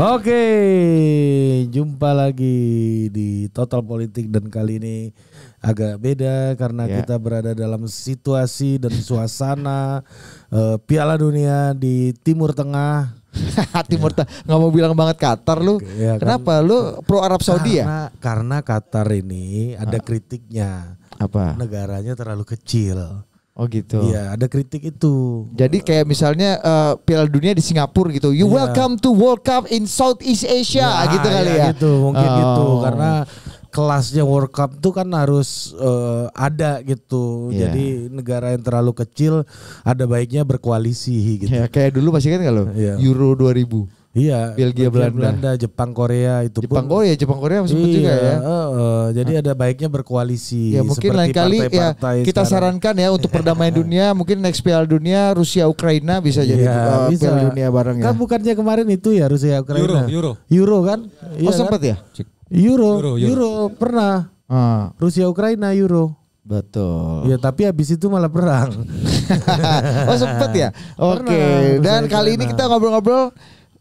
Oke, jumpa lagi di Total Politik dan kali ini agak beda karena yeah. kita berada dalam situasi dan suasana uh, Piala Dunia di Timur Tengah. Timur Tengah nggak mau bilang banget Qatar lu. Ya, kan. Kenapa kan, lu pro Arab Saudi ya? karena, ya? Karena Qatar ini ada ah. kritiknya. Apa? Negaranya terlalu kecil. Oh gitu. Iya, ada kritik itu. Jadi kayak misalnya uh, Piala Dunia di Singapura gitu. You yeah. welcome to World Cup in Southeast Asia nah, gitu kali iya, ya. Gitu, mungkin oh. gitu karena kelasnya World Cup tuh kan harus uh, ada gitu. Yeah. Jadi negara yang terlalu kecil ada baiknya berkoalisi gitu. Ya, kayak dulu masih kan kalau yeah. Euro 2000. Iya. Belgia, Belgia Belanda. Belanda, Jepang Korea itu Jepang, pun. Oh iya, Jepang Korea masih iya, juga ya. Uh, uh, jadi ah. ada baiknya berkoalisi. Ya mungkin lain kali ya kita sekarang. sarankan ya untuk perdamaian dunia mungkin next Piala Dunia Rusia Ukraina bisa iya, jadi ya, uh, bisa. Piala Dunia bareng ya. Kan bukannya kemarin itu ya Rusia Ukraina. Euro Euro. Euro kan? Oh, iya kan? Ya. oh sempat kan? ya? Euro, Euro, Euro, Euro pernah. Ah. Rusia Ukraina Euro. Betul. Ya tapi habis itu malah perang. oh sempat ya. Oke. Okay. Dan kali ini kita ngobrol-ngobrol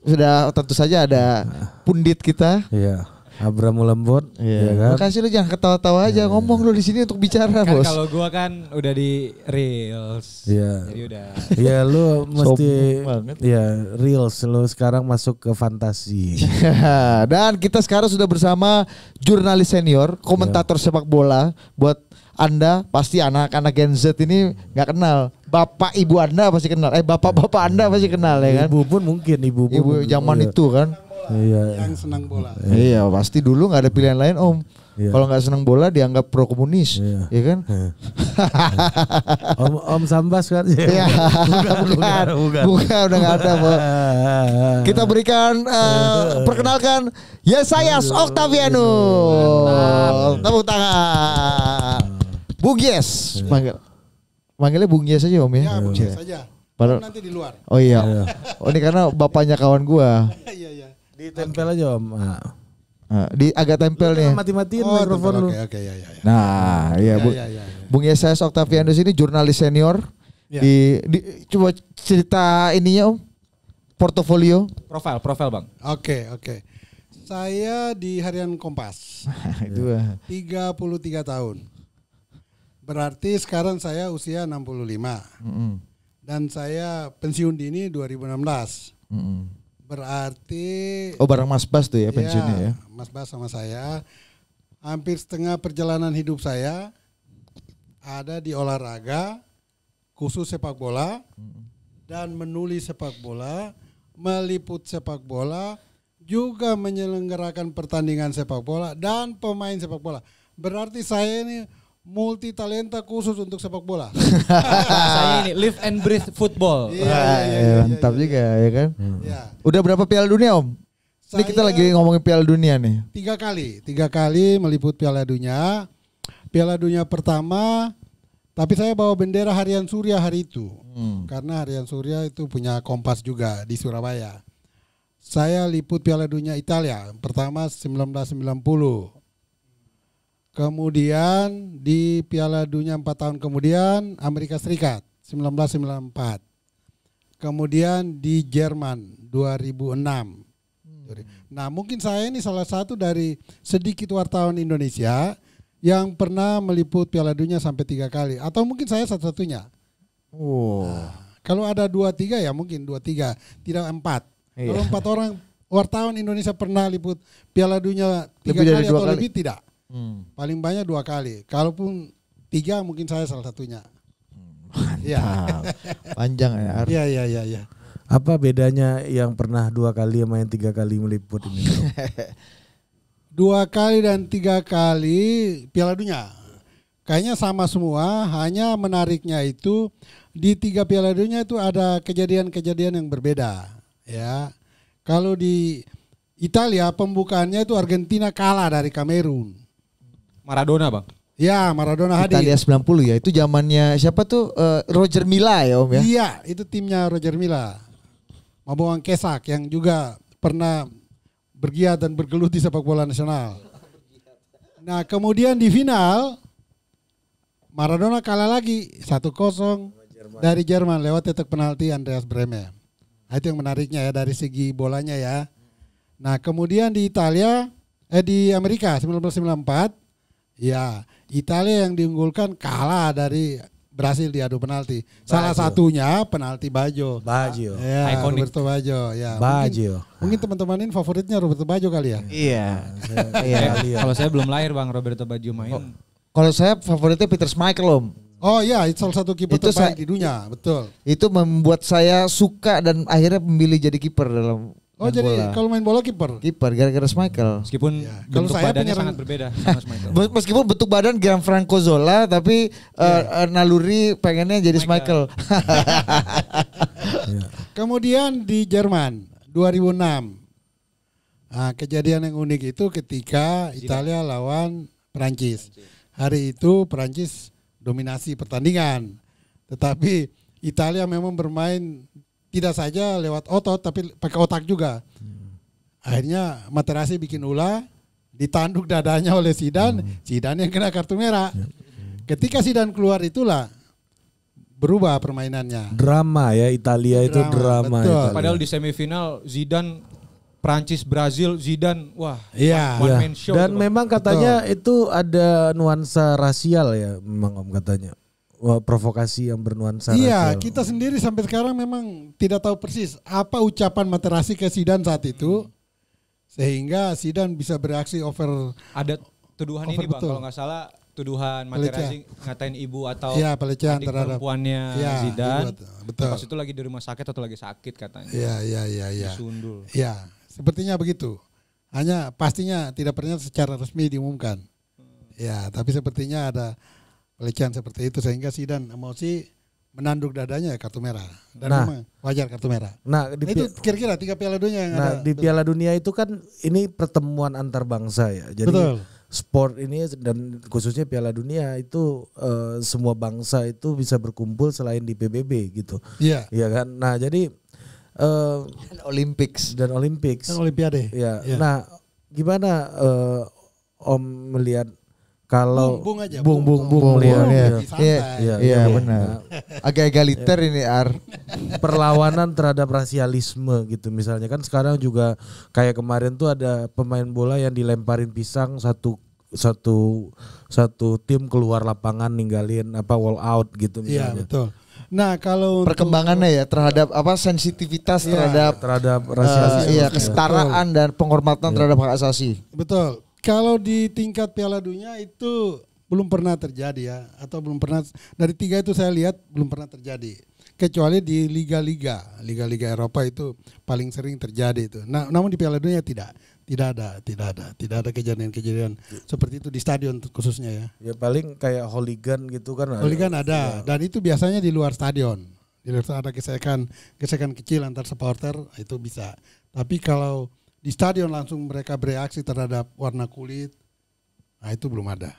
sudah tentu saja ada pundit kita. Iya. Abramu Lembot, iya. ya kan? Makasih lu jangan ketawa-tawa aja, iya, iya. ngomong lu di sini untuk bicara, kan Bos. Kalau gua kan udah di reels. Iya. Jadi udah. Iya, lu mesti ya reels lu sekarang masuk ke fantasi. Dan kita sekarang sudah bersama jurnalis senior, komentator iya. sepak bola buat Anda pasti anak-anak Gen Z ini nggak kenal bapak ibu anda pasti kenal. Eh bapak bapak anda pasti kenal ya kan. Ibu pun mungkin ibu. Pun ibu zaman iya. itu kan. Iya. Yang iya. senang bola. Iya pasti dulu nggak ada pilihan lain om. Iya. Kalau nggak senang bola dianggap pro komunis, iya. ya kan? Iya. om Om Sambas kan? Iya. iya. bukan, bukan, bukan, bukan, udah nggak ada. Bro. Kita berikan uh, perkenalkan Yesayas Octaviano. Tepuk tangan. Bugies, manggil. Iya. Manggilnya Bung Yes aja Om ya. ya iya, Bung Yes aja. Padahal kan nanti di luar. Oh iya. iya. oh ini karena bapaknya kawan gua. Iya iya. Ditempel aja Om. Nah. di agak tempel nih. Mati-matiin oh, mikrofon lu. Okay, okay, ya, ya, iya. Nah, iya, iya Bu. Ya, ya, ya, Bung Yesayas Octavianus ini jurnalis senior. Ya. Di, di coba cerita ininya Om. Portofolio. Profil, profil Bang. Oke, okay, oke. Okay. Saya di Harian Kompas. Itu. Ah. tiga tahun. Berarti sekarang saya usia 65. Mm -hmm. Dan saya pensiun dini 2016. Mm -hmm. Berarti Oh, barang Mas Bas tuh ya iya, pensiunnya ya. ya. Mas Bas sama saya hampir setengah perjalanan hidup saya ada di olahraga khusus sepak bola mm -hmm. dan menulis sepak bola, meliput sepak bola, juga menyelenggarakan pertandingan sepak bola dan pemain sepak bola. Berarti saya ini multi talenta khusus untuk sepak bola. Saya ini live and breathe football. Iya, iya, ah, iya, eh, iya, mantap iya, iya. juga ya kan. Hmm. Ya. Udah berapa Piala Dunia Om? Saya ini kita lagi ngomongin Piala Dunia nih. Tiga kali, tiga kali meliput Piala Dunia. Piala Dunia pertama, tapi saya bawa bendera Harian Surya hari itu, hmm. karena Harian Surya itu punya Kompas juga di Surabaya. Saya liput Piala Dunia Italia pertama 1990. Kemudian di Piala Dunia 4 tahun kemudian Amerika Serikat 1994. Kemudian di Jerman 2006. Hmm. Nah, mungkin saya ini salah satu dari sedikit wartawan Indonesia yang pernah meliput Piala Dunia sampai tiga kali atau mungkin saya satu-satunya. Oh. Nah, kalau ada dua tiga ya mungkin dua tiga, tidak empat. Iya. Kalau empat orang wartawan Indonesia pernah liput Piala Dunia tiga lebih kali atau kali. lebih tidak hmm. paling banyak dua kali kalaupun tiga mungkin saya salah satunya hmm, iya. Mantap. Ya. panjang ya iya iya iya ya. apa bedanya yang pernah dua kali sama yang tiga kali meliput ini dua kali dan tiga kali Piala Dunia kayaknya sama semua hanya menariknya itu di tiga Piala Dunia itu ada kejadian-kejadian yang berbeda ya kalau di Italia pembukaannya itu Argentina kalah dari Kamerun Maradona bang. Ya Maradona hadir. Italia 90 ya. Itu zamannya siapa tuh eh, Roger Mila ya Om ya? Iya, itu timnya Roger Mila. Mabuang Kesak yang juga pernah bergiat dan bergelut di sepak bola nasional. Nah, kemudian di final Maradona kalah lagi 1-0 dari Jerman lewat tetap penalti Andreas Bremer. Nah, itu yang menariknya ya dari segi bolanya ya. Nah, kemudian di Italia eh di Amerika 1994 Ya, Italia yang diunggulkan kalah dari berhasil diadu penalti. Baggio. Salah satunya penalti Bajo. Bajo. Ya, Iconic. Roberto Bajo. Ya. Bajo. Mungkin, mungkin teman-teman ini favoritnya Roberto Bajo kali ya? Iya. iya. iya, eh, iya. Kalau saya belum lahir Bang Roberto Bajo main. Oh, kalau saya favoritnya Peter Schmeichel om. Oh iya, itu salah satu kiper terbaik saya, di dunia, betul. Itu membuat saya suka dan akhirnya memilih jadi kiper dalam Oh main jadi kalau main bola kiper. Kiper gara-gara Michael. Meskipun ya. kalau saya badannya penyerang... sangat berbeda sama Michael. Meskipun bentuk badan Gianfranco Zola tapi yeah. Iya. uh, eh, naluri pengennya jadi Michael. Iya. Kemudian di Jerman 2006. Nah, kejadian yang unik itu ketika Italia lawan Perancis. Hari itu Perancis dominasi pertandingan. Tetapi Italia memang bermain tidak saja lewat otot tapi pakai otak juga. Akhirnya Materasi bikin ulah, ditanduk dadanya oleh Sidan, hmm. Sidan yang kena kartu merah. Ya. Ketika Sidan keluar itulah berubah permainannya. Drama ya Italia drama, itu drama. Betul. Italia. Padahal di semifinal Zidan Prancis Brazil Zidan wah yeah. one, one yeah. man show dan itu memang katanya Betul. itu ada nuansa rasial ya memang om katanya provokasi yang bernuansa Iya, rasial. kita sendiri sampai sekarang memang tidak tahu persis apa ucapan materasi ke Sidan saat itu sehingga Sidan bisa bereaksi over ada tuduhan over ini Bang betul. kalau nggak salah tuduhan materasi ngatain ibu atau ya, pelecehan adik terhadap perempuannya ya, Zidane. Betul. Pas itu lagi di rumah sakit atau lagi sakit katanya. Iya, iya, iya, iya. Disundul. Iya, sepertinya begitu. Hanya pastinya tidak pernah secara resmi diumumkan. Ya, tapi sepertinya ada pelecehan seperti itu sehingga si dan emosi menanduk dadanya kartu merah dan nah, wajar kartu merah. Nah, di nah itu kira-kira tiga Piala Dunia yang nah, ada. di Piala Dunia itu kan ini pertemuan antar bangsa ya. Jadi Betul. sport ini dan khususnya Piala Dunia itu uh, semua bangsa itu bisa berkumpul selain di PBB gitu. Iya. Yeah. Iya kan. Nah, jadi uh, dan Olympics dan Olympics dan Olimpiade. Iya. Yeah. Nah, gimana uh, Om melihat kalau bung aja bung bung bung, bung, bung, bung ya iya iya benar agak egaliter ini ar perlawanan terhadap rasialisme gitu misalnya kan sekarang juga kayak kemarin tuh ada pemain bola yang dilemparin pisang satu satu satu tim keluar lapangan ninggalin apa wall out gitu iya, misalnya. Iya betul. Nah kalau perkembangannya ya terhadap apa sensitivitas iya, terhadap terhadap eh, rasialisme, uh, iya kesetaraan iya. dan penghormatan iya. terhadap hak asasi. Betul kalau di tingkat Piala Dunia itu belum pernah terjadi ya atau belum pernah dari tiga itu saya lihat belum pernah terjadi kecuali di liga-liga liga-liga Eropa itu paling sering terjadi itu nah namun di Piala Dunia tidak tidak ada tidak ada tidak ada kejadian-kejadian seperti itu di stadion khususnya ya ya paling kayak hooligan gitu kan hooligan ada, ada. Iya. dan itu biasanya di luar stadion di luar stadion ada gesekan gesekan kecil antar supporter itu bisa tapi kalau di stadion langsung mereka bereaksi terhadap warna kulit. Nah, itu belum ada.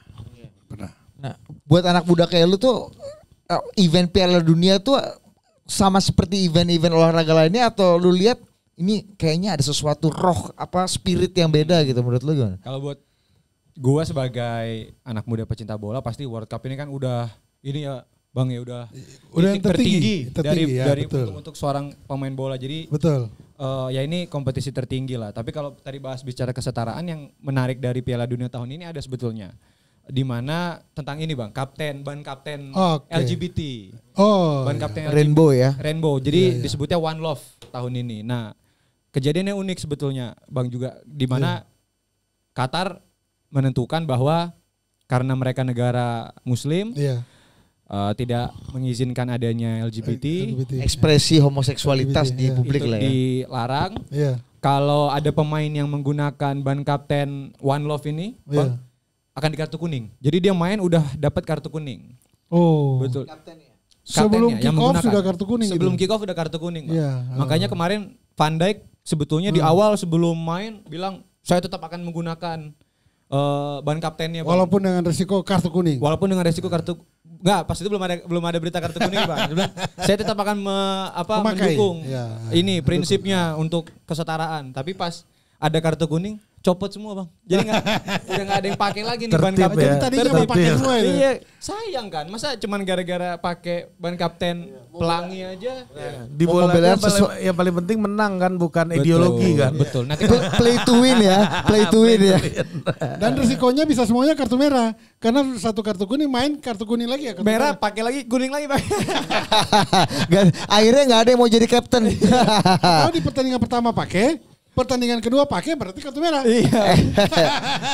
Pernah. Nah, buat anak muda kayak lu tuh eh, event Piala Dunia tuh sama seperti event-event olahraga lainnya atau lu lihat ini kayaknya ada sesuatu roh apa spirit yang beda gitu menurut lu gimana? Kalau buat gua sebagai anak muda pecinta bola pasti World Cup ini kan udah ini ya Bang ya udah udah yang tertinggi, tertinggi dari ya, dari betul. untuk, untuk seorang pemain bola. Jadi Betul uh, ya ini kompetisi tertinggi lah. Tapi kalau tadi bahas bicara kesetaraan yang menarik dari Piala Dunia tahun ini ada sebetulnya di mana tentang ini bang kapten ban kapten okay. LGBT oh ban kapten LGBT, rainbow ya rainbow jadi iya, iya. disebutnya one love tahun ini nah kejadiannya unik sebetulnya bang juga di mana yeah. Qatar menentukan bahwa karena mereka negara Muslim yeah uh, tidak mengizinkan adanya LGBT, LGBT ekspresi homoseksualitas LGBT, di ya. publik itu lah ya. dilarang. Yeah. Kalau ada pemain yang menggunakan ban kapten One Love ini, yeah. bang, akan di kartu kuning. Jadi dia main udah dapat kartu kuning. Oh. Betul. Kaptennya. Gitu? Sebelum kick off sudah kartu kuning. Sebelum gitu. kick off sudah kartu kuning, bang. Iya, Makanya kemarin Van Dijk sebetulnya hmm. di awal sebelum main bilang saya tetap akan menggunakan uh, ban kaptennya. Bang. Walaupun dengan resiko kartu kuning. Walaupun dengan resiko kartu Enggak, pas itu belum ada belum ada berita kartu kuning, Bang. saya tetap akan me, apa Memakai. mendukung ya, ini prinsipnya untuk kesetaraan. Tapi pas ada kartu kuning, copot semua bang. Jadi nggak udah nggak ada yang pakai lagi nih ban kapten. Ya. Jadi tadinya pakai ya. semua ya. Iya, sayang kan. Masa cuman gara-gara pakai ban kapten iya. pelangi ya. aja. Iya. Nah, di bola yang paling, yang paling penting menang kan, bukan betul, ideologi kan. Betul. Nanti play to win ya, play to win ya. Dan risikonya bisa semuanya kartu merah. Karena satu kartu kuning main kartu kuning lagi ya. Kartu merah pakai lagi kuning lagi bang. Akhirnya nggak ada yang mau jadi kapten. Kalau di pertandingan pertama pakai, pertandingan kedua pakai berarti kartu merah. Iya.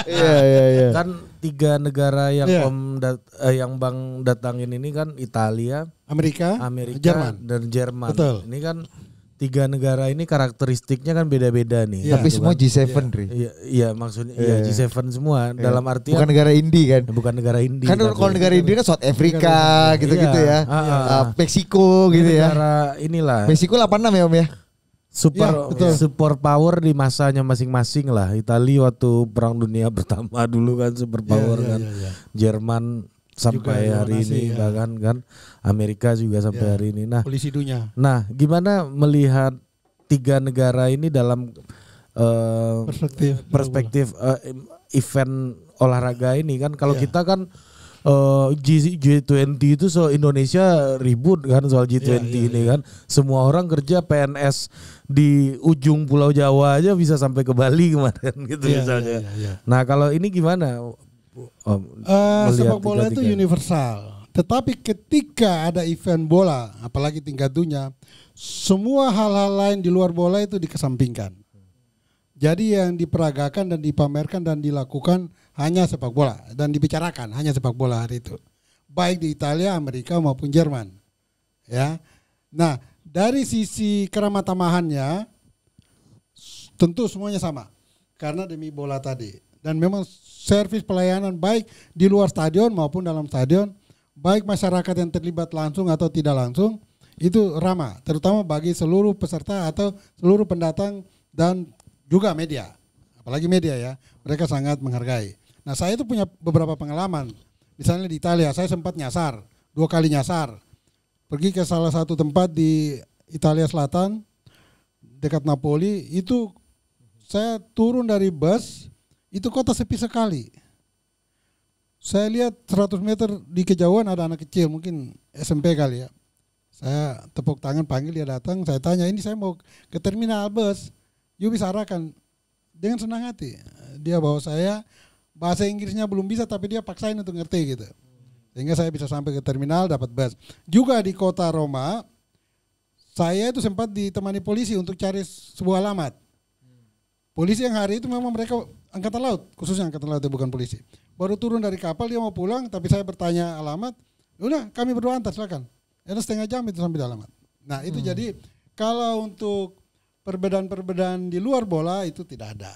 Iya, iya iya Kan tiga negara yang yeah. Om dat, eh, yang Bang datangin ini kan Italia, Amerika, Amerika, Jerman dan Jerman. Betul. Ini kan tiga negara ini karakteristiknya kan beda-beda nih. Yeah. Tapi semua G7, ya. yeah. Iya, iya maksudnya yeah. Iya. G7 semua yeah. dalam arti bukan negara indie kan? Bukan negara indie. Kan kalau negara Indi kan South Africa gitu-gitu iya. ya. Ah, ah, ah. Meksiko gitu ya. Negara inilah. Meksiko 86 ya Om ya super ya, betul. super power di masanya masing-masing lah. Italia waktu perang dunia pertama dulu kan super iya, power ya, ya, kan. Ya, ya. Jerman sampai juga hari ini ya. bahkan kan Amerika juga sampai ya, hari ini. Nah, polisi dunia. Nah, gimana melihat tiga negara ini dalam uh, perspektif perspektif uh, event olahraga ini kan kalau ya. kita kan uh, G, 20 itu so Indonesia ribut kan soal G20 yeah, iya, iya, ini yeah. kan. Semua orang kerja PNS di ujung Pulau Jawa aja bisa sampai ke Bali kemarin gitu yeah, misalnya. Yeah, yeah, yeah. Nah kalau ini gimana? Om, uh, sepak bola itu universal. Tetapi ketika ada event bola, apalagi tingkat dunia, semua hal-hal lain di luar bola itu dikesampingkan. Jadi yang diperagakan dan dipamerkan dan dilakukan hanya sepak bola dan dibicarakan hanya sepak bola hari itu baik di Italia, Amerika maupun Jerman. Ya. Nah, dari sisi keramatamahannya tentu semuanya sama karena demi bola tadi dan memang servis pelayanan baik di luar stadion maupun dalam stadion baik masyarakat yang terlibat langsung atau tidak langsung itu ramah terutama bagi seluruh peserta atau seluruh pendatang dan juga media apalagi media ya mereka sangat menghargai Nah saya itu punya beberapa pengalaman. Misalnya di Italia, saya sempat nyasar dua kali nyasar. Pergi ke salah satu tempat di Italia Selatan dekat Napoli itu saya turun dari bus itu kota sepi sekali. Saya lihat 100 meter di kejauhan ada anak kecil mungkin SMP kali ya. Saya tepuk tangan panggil dia datang, saya tanya ini saya mau ke terminal bus. Yuk bisa arahkan dengan senang hati. Dia bawa saya bahasa Inggrisnya belum bisa tapi dia paksain untuk ngerti gitu. Sehingga saya bisa sampai ke terminal dapat bus. Juga di kota Roma saya itu sempat ditemani polisi untuk cari sebuah alamat. Polisi yang hari itu memang mereka angkatan laut, khususnya angkatan laut ya bukan polisi. Baru turun dari kapal dia mau pulang tapi saya bertanya alamat, udah kami berdua antar silakan. Ya setengah jam itu sampai di alamat. Nah, itu hmm. jadi kalau untuk perbedaan-perbedaan di luar bola itu tidak ada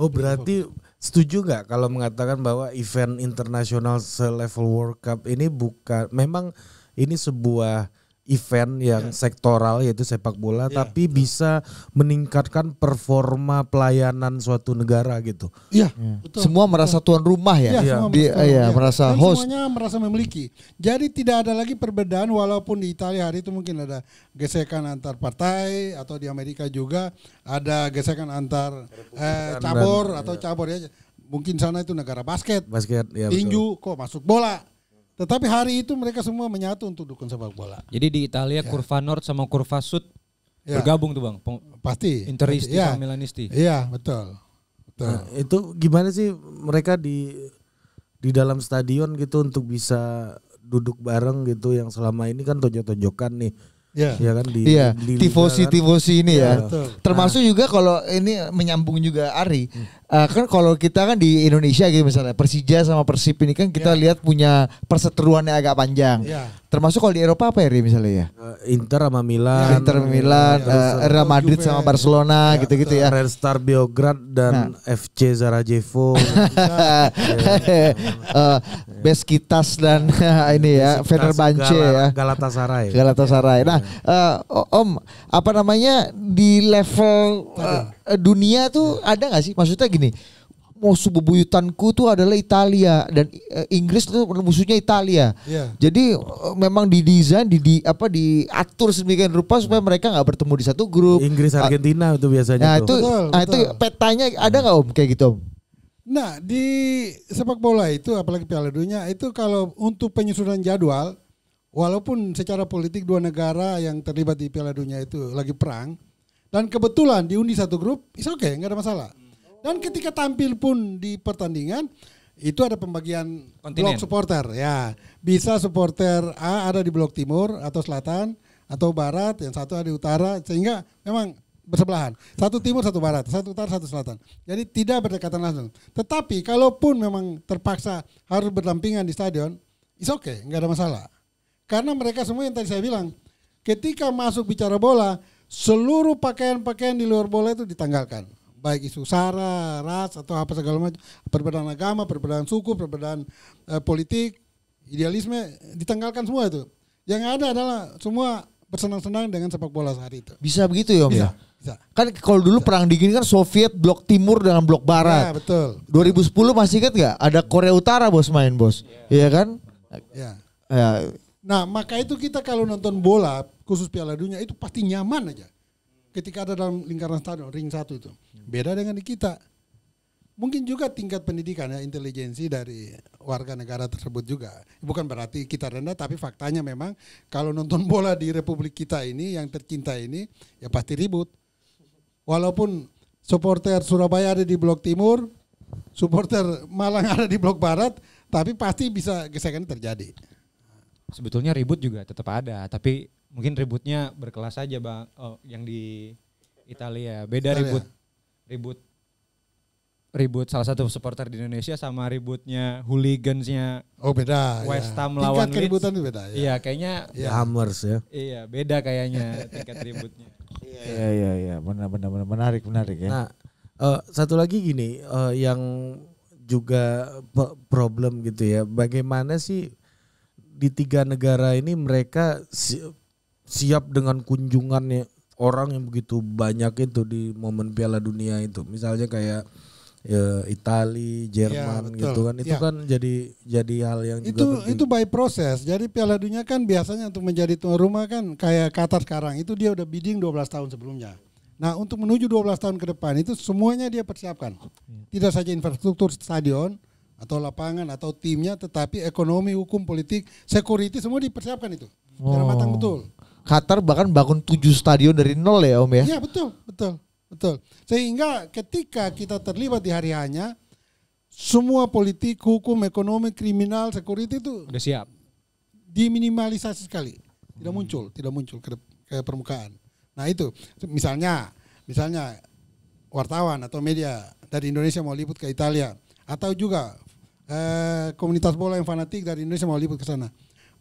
Oh berarti setuju nggak kalau mengatakan bahwa event internasional selevel World Cup ini bukan memang ini sebuah event yang yeah. sektoral yaitu sepak bola yeah, tapi betul. bisa meningkatkan performa pelayanan suatu negara gitu. Iya. Yeah. Ya. yeah. Semua merasa tuan rumah ya. ya iya, Di, ya, merasa Dan host. Semuanya merasa memiliki. Jadi tidak ada lagi perbedaan walaupun di Italia hari itu mungkin ada gesekan antar partai atau di Amerika juga ada gesekan antar eh, cabur iya. atau cabur ya. Mungkin sana itu negara basket. Basket ya. Tinju kok masuk bola tetapi hari itu mereka semua menyatu untuk dukung sepak bola. Jadi di Italia ya. kurva Nord sama kurva Sud ya. bergabung tuh bang. Peng pasti. Interisti ya. sama Milanisti. Iya betul. betul. Nah, itu gimana sih mereka di di dalam stadion gitu untuk bisa duduk bareng gitu yang selama ini kan tonjok-tonjokan nih Ya. ya kan di, iya. di tifosi kan. tifosi ini ya. ya. Betul. Termasuk nah. juga kalau ini menyambung juga Ari. Hmm. Uh, kan kalau kita kan di Indonesia gitu misalnya Persija sama Persib ini kan kita yeah. lihat punya perseteruan yang agak panjang. Yeah. Termasuk kalau di Eropa apa ya Ari misalnya ya? Uh, Inter sama Milan, ya, Inter Milan, yeah. Iya, eh, uh, Real Madrid sama Barcelona iya, gitu-gitu ya. Real ya. Red Star Biograd dan nah. FC Zarajevo. uh, iya, Iya. Beskitas dan ini ya Fenerbahce Gala, ya Galatasaray. Galatasaray. Iya. Nah, uh, Om, apa namanya di level uh, dunia tuh iya. ada nggak sih maksudnya gini? musuh bebuyutanku tuh adalah Italia dan uh, Inggris tuh musuhnya Italia. Yeah. Jadi uh, memang didesain di, di apa diatur sedemikian rupa supaya mereka nggak bertemu di satu grup. Inggris ah. Argentina uh, itu biasanya. Nah itu, betul, nah, betul. itu petanya ada nggak om kayak gitu om? Nah di sepak bola itu apalagi Piala Dunia itu kalau untuk penyusunan jadwal walaupun secara politik dua negara yang terlibat di Piala Dunia itu lagi perang dan kebetulan diundi satu grup, is oke okay, nggak ada masalah. Dan ketika tampil pun di pertandingan itu ada pembagian Kontinen. blok supporter ya bisa supporter A ada di blok timur atau selatan atau barat yang satu ada di utara sehingga memang bersebelahan. Satu timur, satu barat, satu utara, satu selatan. Jadi tidak berdekatan langsung. Tetapi kalaupun memang terpaksa harus berdampingan di stadion, is okay, nggak ada masalah. Karena mereka semua yang tadi saya bilang, ketika masuk bicara bola, seluruh pakaian-pakaian di luar bola itu ditanggalkan. Baik isu sara, ras atau apa segala macam, perbedaan agama, perbedaan suku, perbedaan eh, politik, idealisme ditanggalkan semua itu. Yang ada adalah semua bersenang-senang dengan sepak bola saat itu. Bisa begitu ya, Om? Bisa. Ya? Bisa. Kan kalau dulu Bisa. perang dingin kan Soviet blok timur dengan blok barat. Ya, betul. 2010 masih ingat nggak? Ada Korea Utara bos main bos, ya. iya kan? ya, kan? Iya. ya. Nah maka itu kita kalau nonton bola khusus Piala Dunia itu pasti nyaman aja. Ketika ada dalam lingkaran stadion ring satu itu beda dengan di kita mungkin juga tingkat pendidikan ya intelijensi dari warga negara tersebut juga bukan berarti kita rendah tapi faktanya memang kalau nonton bola di republik kita ini yang tercinta ini ya pasti ribut walaupun supporter Surabaya ada di blok timur supporter Malang ada di blok barat tapi pasti bisa gesekan terjadi sebetulnya ribut juga tetap ada tapi mungkin ributnya berkelas saja bang oh, yang di Italia beda Italia. ribut ribut ribut salah satu supporter di Indonesia sama ributnya hooligansnya oh beda West ya. Ham ya. lawan tingkat keributan itu beda ya. Iya, kayaknya ya. Hammers ya iya beda kayaknya tingkat ributnya iya, iya iya iya Benar, benar benar menarik menarik ya nah uh, satu lagi gini uh, yang juga problem gitu ya bagaimana sih di tiga negara ini mereka siap dengan kunjungannya orang yang begitu banyak itu di momen Piala Dunia itu misalnya kayak ya, Itali, Jerman ya, gitu kan itu ya. kan jadi jadi hal yang itu juga itu by process Jadi Piala Dunia kan biasanya untuk menjadi tuan rumah kan kayak Qatar sekarang itu dia udah bidding 12 tahun sebelumnya. Nah, untuk menuju 12 tahun ke depan itu semuanya dia persiapkan. Hmm. Tidak saja infrastruktur stadion atau lapangan atau timnya tetapi ekonomi, hukum, politik, security semua dipersiapkan itu. Secara oh. matang betul. Qatar bahkan bangun tujuh stadion dari nol ya, Om ya. Iya, betul, betul. Betul. Sehingga ketika kita terlibat di hari hanya, semua politik, hukum, ekonomi, kriminal, security itu sudah siap. Diminimalisasi sekali. Tidak hmm. muncul, tidak muncul ke, ke permukaan. Nah, itu misalnya misalnya wartawan atau media dari Indonesia mau liput ke Italia atau juga eh, komunitas bola yang fanatik dari Indonesia mau liput ke sana.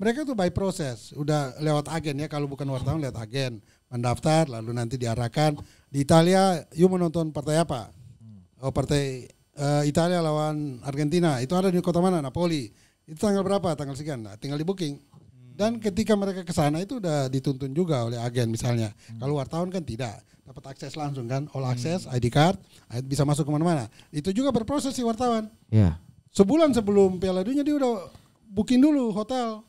Mereka tuh by process udah lewat agen ya kalau bukan wartawan lihat agen, mendaftar lalu nanti diarahkan di Italia you menonton partai apa hmm. oh partai uh, Italia lawan Argentina itu ada di kota mana Napoli itu tanggal berapa tanggal sekian nah, tinggal di booking hmm. dan ketika mereka ke sana itu udah dituntun juga oleh agen misalnya hmm. kalau wartawan kan tidak dapat akses langsung kan all access ID card bisa masuk kemana-mana itu juga berproses si wartawan yeah. sebulan sebelum Piala Dunia dia udah booking dulu hotel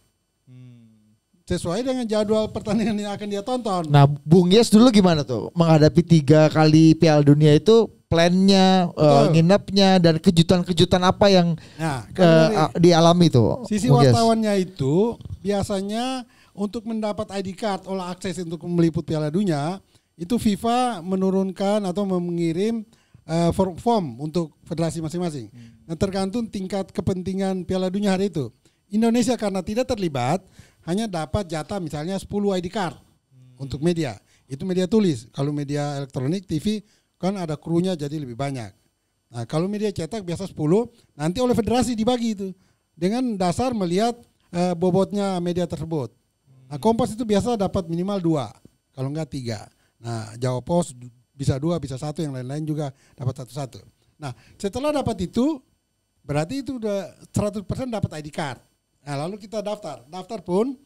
sesuai dengan jadwal pertandingan yang akan dia tonton. Nah, Bung Yes dulu gimana tuh menghadapi tiga kali Piala Dunia itu plannya, uh, nginepnya dan kejutan-kejutan apa yang nah, uh, dialami tuh? Sisi Bung wartawannya yes. itu biasanya untuk mendapat ID card oleh akses untuk meliput Piala Dunia itu FIFA menurunkan atau mengirim uh, form, form untuk federasi masing-masing. Hmm. Nah, tergantung tingkat kepentingan Piala Dunia hari itu. Indonesia karena tidak terlibat, hanya dapat jatah misalnya 10 ID card hmm. untuk media. Itu media tulis. Kalau media elektronik TV kan ada krunya jadi lebih banyak. Nah, kalau media cetak biasa 10, nanti oleh federasi dibagi itu dengan dasar melihat e, bobotnya media tersebut. Nah, Kompas itu biasa dapat minimal dua, kalau enggak tiga. Nah, Jawa Pos bisa dua, bisa satu, yang lain-lain juga dapat satu-satu. Nah, setelah dapat itu, berarti itu udah 100% dapat ID card. Nah, lalu kita daftar. Daftar pun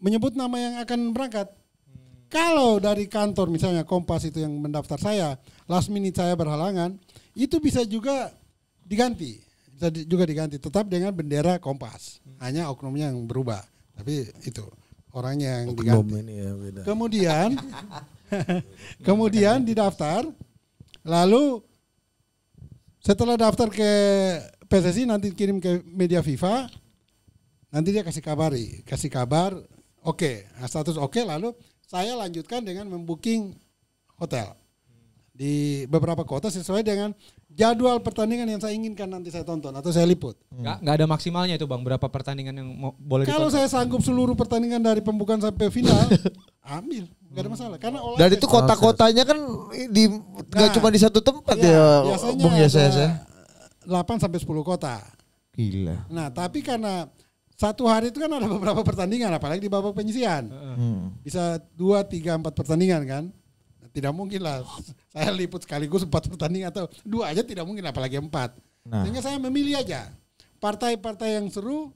menyebut nama yang akan berangkat. Hmm. Kalau dari kantor misalnya Kompas itu yang mendaftar saya, last minute saya berhalangan, itu bisa juga diganti. Bisa juga diganti tetap dengan bendera Kompas. Hmm. Hanya oknumnya yang berubah. Tapi itu orangnya yang Oknum diganti. Ini ya, beda. Kemudian kemudian didaftar lalu setelah daftar ke PSSI nanti kirim ke media FIFA, nanti dia kasih kabari, kasih kabar, oke, okay. status oke, okay, lalu saya lanjutkan dengan membooking hotel di beberapa kota sesuai dengan jadwal pertandingan yang saya inginkan nanti saya tonton atau saya liput. Hmm. Nggak, ada maksimalnya itu bang, berapa pertandingan yang mau, boleh Kalau saya sanggup seluruh pertandingan dari pembukaan sampai final, ambil. Gak ada hmm. masalah karena olahraga. Dari itu kota-kotanya kan di nggak gak nah. cuma di satu tempat ya, ya biasanya bung ya saya 8 sampai 10 kota. Gila. Nah, tapi karena satu hari itu kan ada beberapa pertandingan apalagi di babak penyisian. Hmm. Bisa 2 3 4 pertandingan kan? tidak mungkin lah saya liput sekaligus empat pertandingan atau dua aja tidak mungkin apalagi empat. Nah. Sehingga saya memilih aja partai-partai yang seru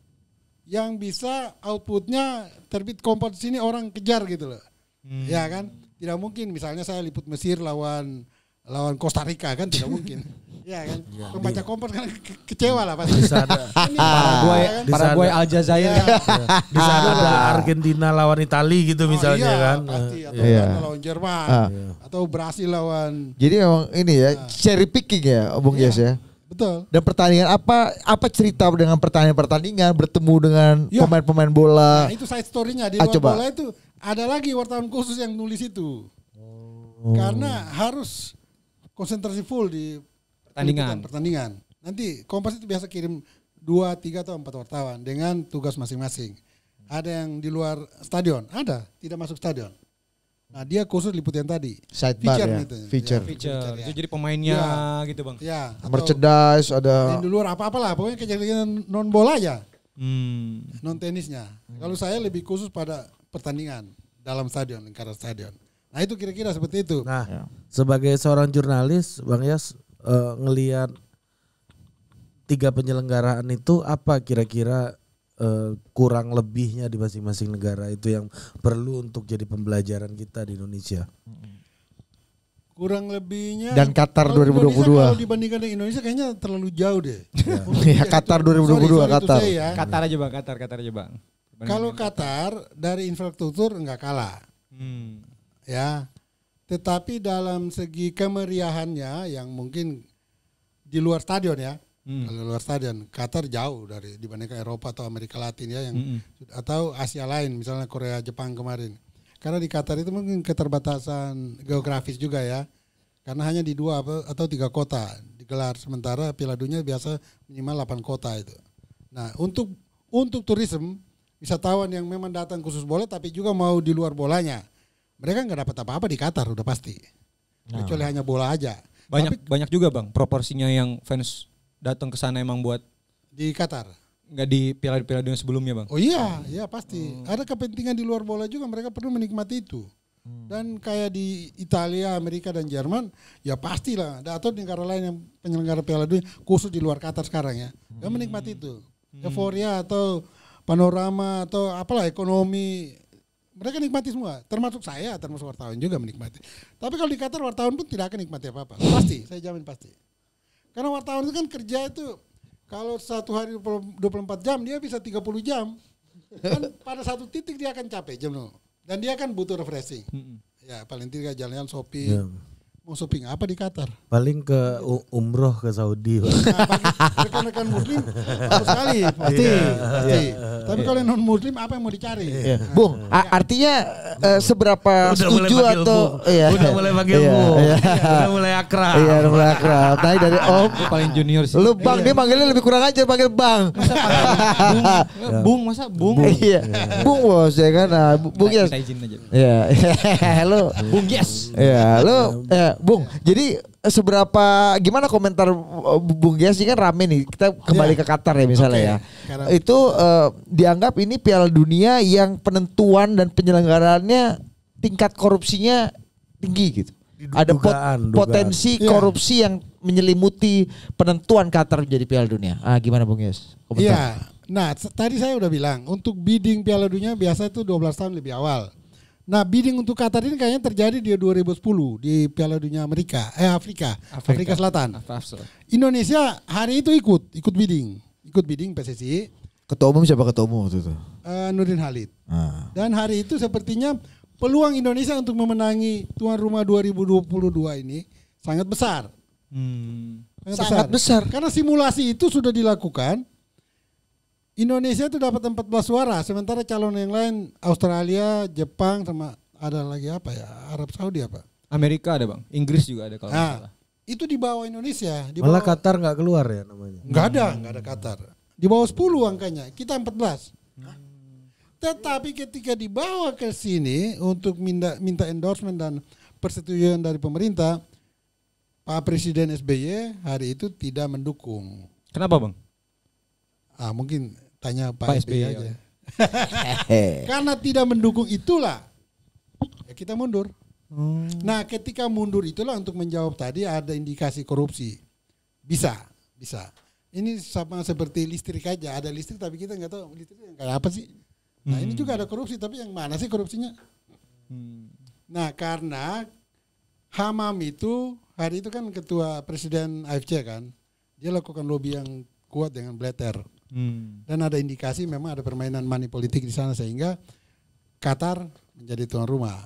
yang bisa outputnya terbit kompetisi ini orang kejar gitu loh. Hmm. Ya kan? Tidak mungkin misalnya saya liput Mesir lawan lawan Costa Rica kan tidak mungkin. Iya kan. Ya. Pembaca iya. kan kecewa lah pasti. Di sana Paraguay, para gue Aljazair. Jazair. Iya. Di sana ada Argentina lawan Italia gitu oh, misalnya iya, kan. Pasti iya. atau iya. lawan Jerman ah. atau Brasil lawan. Jadi emang ini ya cherry picking ya Bung Yes ya. Betul. Dan pertandingan apa apa cerita dengan pertandingan-pertandingan bertemu dengan pemain-pemain ya. bola. Nah, itu side story-nya di ah, bola itu ada lagi wartawan khusus yang nulis itu. Oh. Karena harus konsentrasi full di pertandingan. Kan pertandingan. Nanti Kompas itu biasa kirim dua, tiga atau empat wartawan dengan tugas masing-masing. Ada yang di luar stadion, ada tidak masuk stadion. Nah dia khusus liputan tadi. side feature ya. Gitu. Feature. Ya, feature. ya. jadi pemainnya ya. gitu bang. Ya. Atau Merchandise ada. Yang di luar apa-apalah. Pokoknya kejadian non bola ya. Hmm. Non tenisnya. Hmm. Kalau saya lebih khusus pada pertandingan dalam stadion, lingkaran stadion. Nah itu kira-kira seperti itu. Nah ya. sebagai seorang jurnalis Bang Yas uh, eh, ngelihat tiga penyelenggaraan itu apa kira-kira uh, kurang lebihnya di masing-masing negara itu yang perlu untuk jadi pembelajaran kita di Indonesia. Kurang lebihnya dan Qatar 2022. Kalau dibandingkan dengan Indonesia kayaknya terlalu jauh deh. ya, ya Qatar 2022 sorry, sorry Qatar. Ya. Qatar aja Bang, Qatar, Qatar aja Bang. Kalau Qatar dari infrastruktur nggak kalah. Hmm. Ya, tetapi dalam segi kemeriahannya yang mungkin di luar stadion ya, hmm. kalau luar stadion Qatar jauh dari dibandingkan Eropa atau Amerika Latin ya yang hmm, hmm. atau Asia lain misalnya Korea Jepang kemarin karena di Qatar itu mungkin keterbatasan geografis juga ya karena hanya di dua atau tiga kota digelar sementara Piala Dunia biasa minimal delapan kota itu nah untuk untuk turisme wisatawan yang memang datang khusus bola tapi juga mau di luar bolanya mereka nggak dapat apa-apa di Qatar udah pasti. Nah. Kecuali hanya bola aja. Banyak Tapi, banyak juga bang proporsinya yang fans datang ke sana emang buat di Qatar. Nggak di piala-piala dunia sebelumnya bang? Oh iya, iya pasti. Hmm. Ada kepentingan di luar bola juga mereka perlu menikmati itu. Hmm. Dan kayak di Italia, Amerika dan Jerman, ya pastilah. Atau negara lain yang penyelenggara Piala Dunia khusus di luar Qatar sekarang ya, hmm. menikmati itu. Hmm. Euforia atau panorama atau apalah ekonomi mereka nikmati semua, termasuk saya, termasuk wartawan juga menikmati. Tapi kalau di Qatar wartawan pun tidak akan nikmati apa-apa. Pasti, saya jamin pasti. Karena wartawan itu kan kerja itu kalau satu hari 24 jam dia bisa 30 jam. Kan pada satu titik dia akan capek jam Dan dia akan butuh refreshing. Ya paling tidak jalan-jalan shopping. Ya. Mau shopping apa di Qatar? Paling ke umroh ke Saudi. Nah, rekan-rekan muslim sekali iya, pasti. Yeah, pasti. Yeah, Tapi yeah. kalau non muslim apa yang mau dicari? Yeah. Nah, Bung, ya. artinya uh, seberapa udah setuju mulai atau iya. udah mulai panggil iya, Iya. Udah mulai akrab. Iya, udah mulai akrab. Tadi dari Om paling junior sih. Lu Bang, iya. dia manggilnya lebih kurang aja panggil Bang. Masa panggil bung, iya. bung masa Bung? Iya. Bung bos ya kan. Nah, bung nah, Yes. Iya. Halo. Bung Yes. Iya, lu eh, Bung, jadi eh, seberapa gimana komentar eh, Bung Gias ini kan rame nih. Kita kembali yeah. ke Qatar ya misalnya okay. ya. Karena... Itu uh, dianggap ini Piala Dunia yang penentuan dan penyelenggaraannya tingkat korupsinya tinggi gitu. Ada pot dugaan. potensi yeah. korupsi yang menyelimuti penentuan Qatar menjadi Piala Dunia. Ah, gimana Bung Gias? Iya. Nah, tadi saya udah bilang untuk bidding Piala Dunia biasa itu 12 tahun lebih awal. Nah, bidding untuk Qatar ini kayaknya terjadi di 2010 di Piala Dunia Amerika, eh Afrika, Afrika, Afrika Selatan. Afrika. Indonesia hari itu ikut, ikut bidding, ikut bidding PSSI. Ketua umum siapa ketua umum waktu itu? Uh, Nurdin Halid. Ah. Dan hari itu sepertinya peluang Indonesia untuk memenangi tuan rumah 2022 ini sangat besar. Hmm. Sangat, sangat besar. besar. Karena simulasi itu sudah dilakukan Indonesia itu dapat 14 suara, sementara calon yang lain Australia, Jepang sama ada lagi apa ya? Arab Saudi apa? Amerika ada, Bang. Inggris juga ada kalau nah, salah. Itu di bawah Indonesia, di bawah Malah Qatar nggak keluar ya namanya. Nggak ada, nggak ada Qatar. Di bawah 10 angkanya, kita 14. Tetapi ketika dibawa ke sini untuk minta minta endorsement dan persetujuan dari pemerintah, Pak Presiden SBY hari itu tidak mendukung. Kenapa, Bang? Ah, mungkin tanya Pak, Pak SBY aja. Karena tidak mendukung itulah ya kita mundur. Hmm. Nah, ketika mundur itulah untuk menjawab tadi ada indikasi korupsi. Bisa, bisa. Ini sama seperti listrik aja, ada listrik tapi kita nggak tahu listrik yang kayak apa sih. Nah, hmm. ini juga ada korupsi tapi yang mana sih korupsinya? Hmm. Nah, karena Hamam itu hari itu kan ketua presiden AFC kan, dia lakukan lobby yang kuat dengan Blatter. Hmm. Dan ada indikasi memang ada permainan money politik di sana sehingga Qatar menjadi tuan rumah.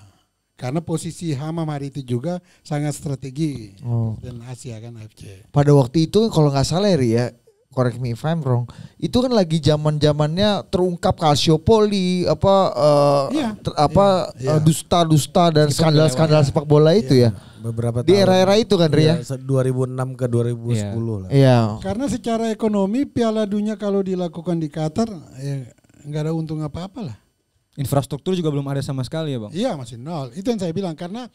Karena posisi Hamam hari itu juga sangat strategi oh. dan Asia kan AFC. Pada waktu itu kalau nggak salah ya, ya, correct me if I'm wrong. Itu kan lagi zaman zamannya terungkap Poli apa uh, eh, yeah. ter, apa yeah. Iya. Yeah. dusta dusta dan kan skandal skandal sepak bola itu iya. ya beberapa di era-era itu kan Ria? Ya, 2006 ke 2010 yeah. lah. Iya. Yeah. Karena secara ekonomi Piala Dunia kalau dilakukan di Qatar ya nggak ada untung apa-apa lah. Infrastruktur juga belum ada sama sekali ya bang? Iya masih nol. Itu yang saya bilang karena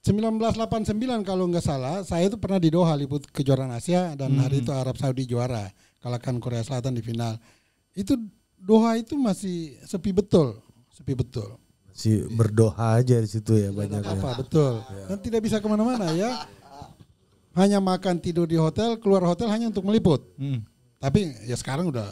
1989 kalau nggak salah saya itu pernah di Doha liput kejuaraan Asia dan hmm. hari itu Arab Saudi juara kalahkan Korea Selatan di final. Itu Doha itu masih sepi betul, sepi betul si berdoa aja di situ ya iya, banyak apa ya. betul ya. dan tidak bisa kemana-mana ya hanya makan tidur di hotel keluar hotel hanya untuk meliput hmm. tapi ya sekarang udah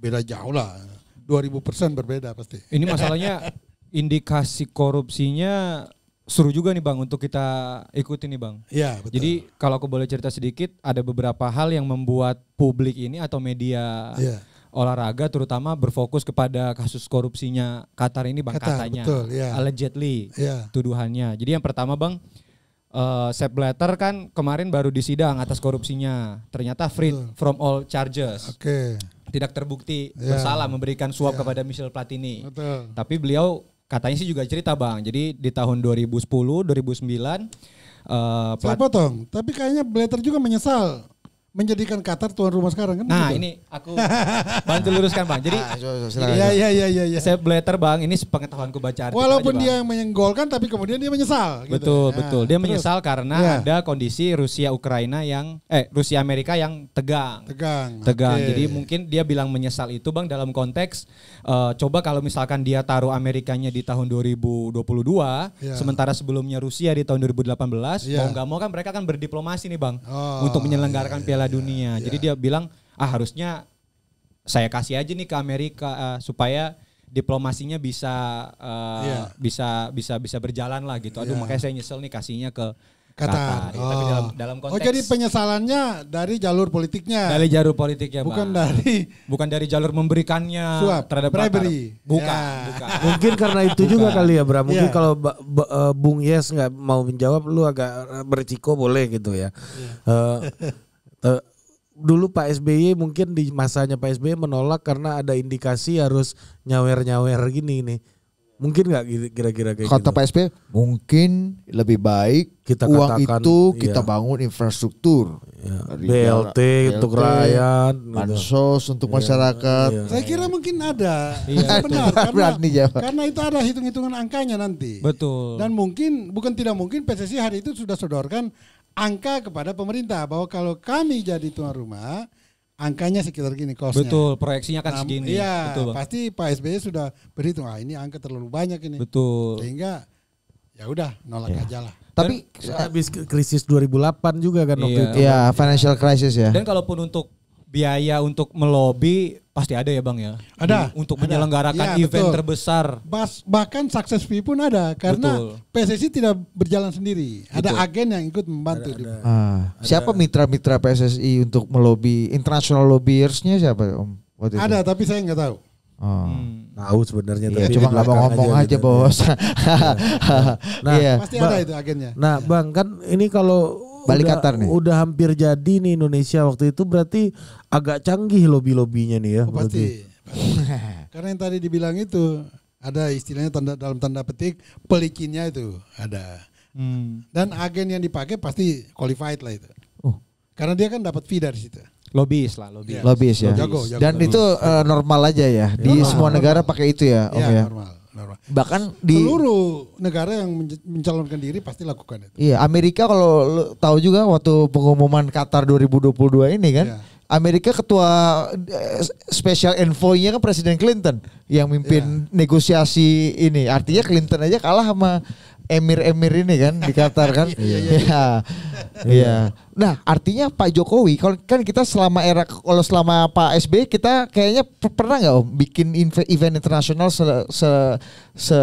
beda jauh lah 2000 persen berbeda pasti ini masalahnya indikasi korupsinya suruh juga nih bang untuk kita ikuti nih bang. Iya betul. Jadi kalau aku boleh cerita sedikit, ada beberapa hal yang membuat publik ini atau media ya olahraga terutama berfokus kepada kasus korupsinya Qatar ini Bang Qatar, katanya betul, yeah. allegedly yeah. tuduhannya. Jadi yang pertama Bang uh, Sepp Blatter kan kemarin baru disidang atas korupsinya. Ternyata free betul. from all charges. Oke. Okay. Tidak terbukti yeah. bersalah memberikan suap yeah. kepada Michel Platini. Betul. Tapi beliau katanya sih juga cerita Bang. Jadi di tahun 2010, 2009 Uh, Saya potong, tapi kayaknya Blatter juga menyesal menjadikan Qatar tuan rumah sekarang kan? Nah ini aku bantu luruskan bang. Jadi, ah, iya, iya iya iya iya. Ya. Saya blater bang, ini sepengetahuanku baca. artikel. Walaupun aja, dia yang menyenggolkan, tapi kemudian dia menyesal. Gitu. Betul ya. betul, dia terus, menyesal karena ya. ada kondisi Rusia Ukraina yang eh Rusia Amerika yang tegang. Tegang. Tegang. Okay. Jadi mungkin dia bilang menyesal itu bang dalam konteks uh, coba kalau misalkan dia taruh Amerikanya di tahun 2022, ya. sementara sebelumnya Rusia di tahun 2018, ya. mau nggak mau kan mereka kan berdiplomasi nih bang oh, untuk menyelenggarakan ya, Piala Piala Dunia. Iya. Jadi dia bilang ah harusnya saya kasih aja nih ke Amerika uh, supaya diplomasinya bisa uh, eh, yeah. bisa bisa bisa berjalan lah gitu. Aduh yeah. makanya saya nyesel nih kasihnya ke kata iya, Oh. Tapi dalam dalam konteks Oh jadi penyesalannya dari jalur politiknya. Dari jalur politiknya, Bukan Bang. dari bukan dari jalur memberikannya suap terhadap bribery. Bukan, yeah. bukan. Mungkin karena itu bukan. juga kali ya, Bra. Mungkin iya. kalau eh, Bung Yes nggak mau menjawab lu agak berciko boleh gitu ya. Yeah. Uh, uh, dulu Pak SBY mungkin di masanya Pak SBY menolak karena ada indikasi harus nyawer-nyawer gini nih. Mungkin nggak kira-kira kayak Kata gitu? Pak SBY, mungkin lebih baik kita uang katakan, itu iya. kita bangun infrastruktur. Iya. BLT, BLT untuk rakyat, gitu. bansos gitu. untuk iya, masyarakat. Iya. Saya kira mungkin ada. Iya. iya. Benar, karena, karena itu ada hitung-hitungan angkanya nanti. Betul. Dan mungkin bukan tidak mungkin PSSI hari itu sudah sodorkan angka kepada pemerintah bahwa kalau kami jadi tuan rumah angkanya sekitar gini kosnya. Betul, proyeksinya kan nah, segini. Iya, Betul, bang. pasti Pak SBY sudah berhitung, ah ini angka terlalu banyak ini. Betul. Sehingga ya udah nolak ya. aja lah. Tapi Dan, eh, habis krisis 2008 juga kan iya, waktu itu. Iya, financial crisis ya. Dan kalaupun untuk biaya untuk melobi pasti ada ya bang ya ada di, untuk ada. menyelenggarakan ya, event betul. terbesar Bas, bahkan sukses fee pun ada karena betul. PSSI tidak berjalan sendiri betul. ada agen yang ikut membantu ada, ada. Ah, siapa mitra-mitra PSSI untuk melobi international lobbyersnya siapa om Waktu ada itu? tapi saya nggak tahu Oh. Hmm. Tahu sebenarnya iya, tapi cuma nggak mau ngomong aja, gitu. aja bos. nah, nah, pasti ada itu agennya. Nah, iya. Bang kan ini kalau balik udah, Qatar nih. Udah hampir jadi nih Indonesia waktu itu berarti agak canggih lobby lobinya nih ya. Oh, pasti. Karena yang tadi dibilang itu ada istilahnya tanda dalam tanda petik pelikinnya itu ada. Hmm. Dan agen yang dipakai pasti qualified lah itu. Oh. Karena dia kan dapat fee dari situ lobbyis lah lobbyis lobbyis ya jago, jago, dan itu uh, normal aja ya, di iya, normal, semua negara normal. pakai itu ya, ya om iya, ya. Normal. Bahkan di seluruh negara yang mencalonkan diri pasti lakukan itu. Iya, Amerika kalau tahu juga waktu pengumuman Qatar 2022 ini kan. Iya. Amerika ketua eh, special envoy-nya kan Presiden Clinton yang mimpin yeah. negosiasi ini. Artinya Clinton aja kalah sama emir-emir ini kan di Qatar kan. Iya. Iya. Iya. Ya. iya. Nah, artinya Pak Jokowi kalau kan kita selama era kalau selama Pak Sb kita kayaknya pernah nggak Om bikin event internasional se, se, se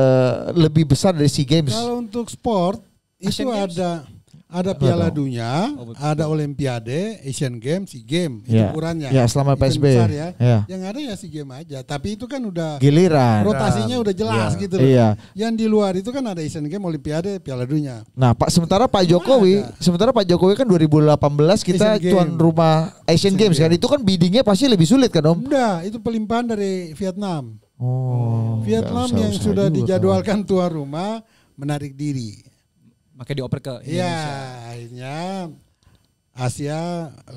lebih besar dari SEA Games? Kalau untuk sport itu ada ada Piala oh, Dunia, oh, ada Olimpiade, Asian Games, SEA Games yeah. ukurannya. Ya, yeah, selama PSB. Besar ya. Yeah. Yang ada ya SEA Games aja, tapi itu kan udah giliran. Rotasinya udah jelas yeah. gitu loh. Yeah. Yang di luar itu kan ada Asian Games, Olimpiade, Piala Dunia. Nah, Pak sementara Pak Jokowi, ada. sementara Pak Jokowi kan 2018 kita tuan rumah Asian, Asian Games Game. kan. Itu kan biddingnya pasti lebih sulit kan, Om? Enggak, itu pelimpahan dari Vietnam. Oh. Vietnam usah, yang usah sudah dijadwalkan tuan rumah menarik diri makanya dioper ke iya, Indonesia. Iya, akhirnya Asia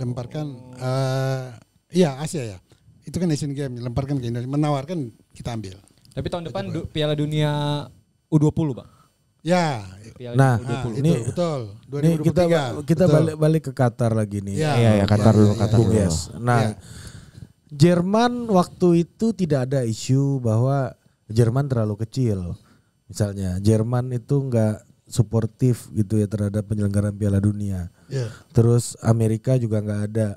lemparkan oh. uh, iya Asia ya. Itu kan Asian Games lemparkan ke Indonesia, menawarkan kita ambil. Tapi tahun depan du Piala Dunia U20, Bang. Ya, Piala nah, U20. ini itu, betul. 2023. Ini kita kita balik balik ke Qatar lagi nih. Iya, ya, ya, Qatar dulu, ya, Qatar ya, dulu. Yes. Nah, ya. Jerman waktu itu tidak ada isu bahwa Jerman terlalu kecil. Misalnya Jerman itu enggak suportif gitu ya terhadap penyelenggaraan Piala Dunia. Yeah. Terus Amerika juga nggak ada.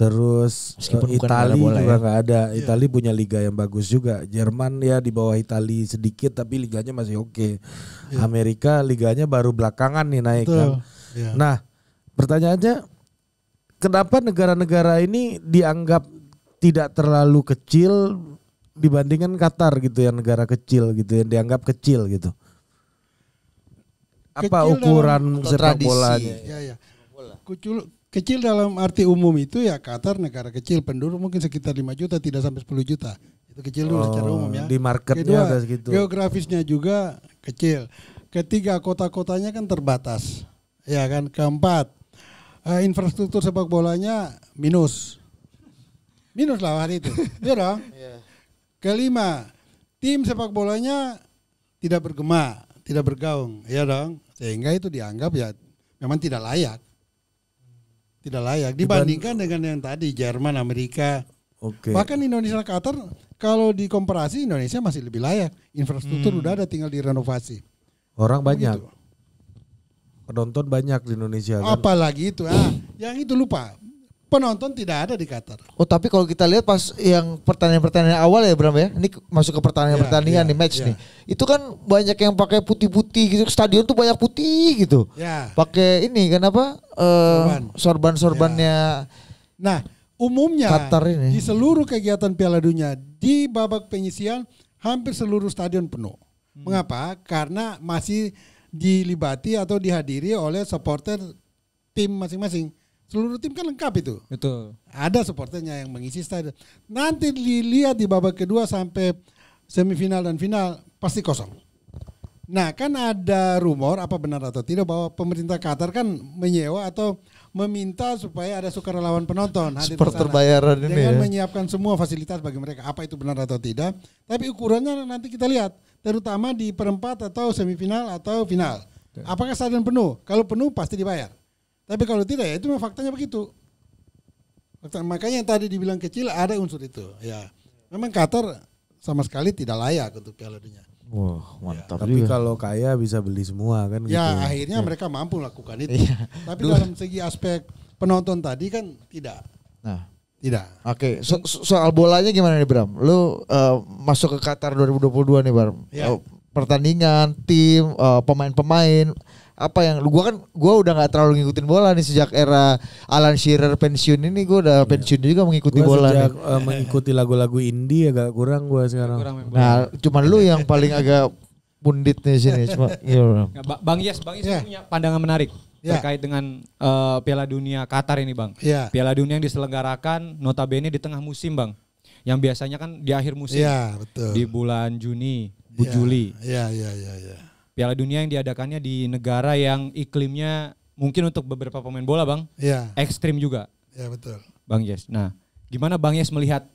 Terus eh, Italia ya. juga nggak ya. ada. Yeah. Italia punya liga yang bagus juga. Jerman ya di bawah Italia sedikit tapi liganya masih oke. Okay. Iya. Yeah. Amerika liganya baru belakangan nih naik Betul. kan. Yeah. Nah, pertanyaannya kenapa negara-negara ini dianggap tidak terlalu kecil dibandingkan Qatar gitu yang negara kecil gitu yang dianggap kecil gitu apa kecil ukuran ya, ya, ya. sepak bola Ya, ya. ya. kecil dalam arti umum itu ya Qatar negara kecil penduduk mungkin sekitar 5 juta tidak sampai 10 juta. Itu kecil dulu oh, secara umum ya. Di marketnya Kedua, gitu. Geografisnya juga kecil. Ketiga kota-kotanya kan terbatas. Ya kan? Keempat uh, infrastruktur sepak bolanya minus. Minus lah hari itu. ya dong. Yeah. Kelima, tim sepak bolanya tidak bergema tidak bergaung, ya dong. Sehingga itu dianggap ya memang tidak layak. Tidak layak dibandingkan dengan yang tadi Jerman, Amerika. Bahkan Indonesia Qatar kalau dikomparasi Indonesia masih lebih layak. Infrastruktur hmm. udah ada tinggal direnovasi. Orang banyak. Penonton banyak di Indonesia. Kan? Apalagi kan? itu ah, yang itu lupa penonton tidak ada di Qatar. Oh tapi kalau kita lihat pas yang pertandingan-pertandingan awal ya Bram ya, ini masuk ke pertandingan-pertandingan yeah, iya, yeah, nih match yeah. nih, itu kan banyak yang pakai putih-putih gitu, stadion tuh banyak putih gitu, yeah. pakai ini kenapa uh, eh, sorban-sorbannya. Yeah. Nah umumnya Qatar ini. di seluruh kegiatan Piala Dunia di babak penyisian hampir seluruh stadion penuh. Hmm. Mengapa? Karena masih dilibati atau dihadiri oleh supporter tim masing-masing seluruh tim kan lengkap itu. itu Ada supporternya yang mengisi stadion. Nanti dilihat di babak kedua sampai semifinal dan final pasti kosong. Nah, kan ada rumor apa benar atau tidak bahwa pemerintah Qatar kan menyewa atau meminta supaya ada sukarelawan penonton hadir supporter ini dengan ya. menyiapkan semua fasilitas bagi mereka. Apa itu benar atau tidak? Tapi ukurannya nanti kita lihat, terutama di perempat atau semifinal atau final. Apakah stadion penuh? Kalau penuh pasti dibayar. Tapi kalau tidak ya itu memang faktanya begitu. makanya yang tadi dibilang kecil ada unsur itu. Ya, memang Qatar sama sekali tidak layak untuk Piala Dunia. Wah, wow, ya, mantap ya, Tapi juga. kalau kaya bisa beli semua kan ya, gitu. akhirnya ya. mereka mampu lakukan itu. Iya. tapi dalam segi aspek penonton tadi kan tidak. Nah, tidak. Oke, okay. so, so, soal bolanya gimana nih Bram? Lu uh, masuk ke Qatar 2022 nih Bram. Ya. Uh, pertandingan, tim, eh, pemain-pemain uh, apa yang gua kan gua udah nggak terlalu ngikutin bola nih sejak era Alan Shearer pensiun ini gua udah iya. pensiun juga mengikuti gua bola sejak, nih. Uh, mengikuti lagu-lagu indie agak kurang gua sekarang kurang nah cuman lu yang paling agak pundit nih sini cuma iya, nah, Bang Yes Bang Yes yeah. punya pandangan menarik yeah. terkait dengan uh, Piala Dunia Qatar ini Bang yeah. Piala Dunia yang diselenggarakan notabene di tengah musim Bang yang biasanya kan di akhir musim yeah, betul. di bulan Juni Bu iya, Juli ya yeah, ya yeah, ya Piala Dunia yang diadakannya di negara yang iklimnya mungkin untuk beberapa pemain bola bang, ya. ekstrim juga. Ya betul. Bang Yes. Nah, gimana Bang Yes melihat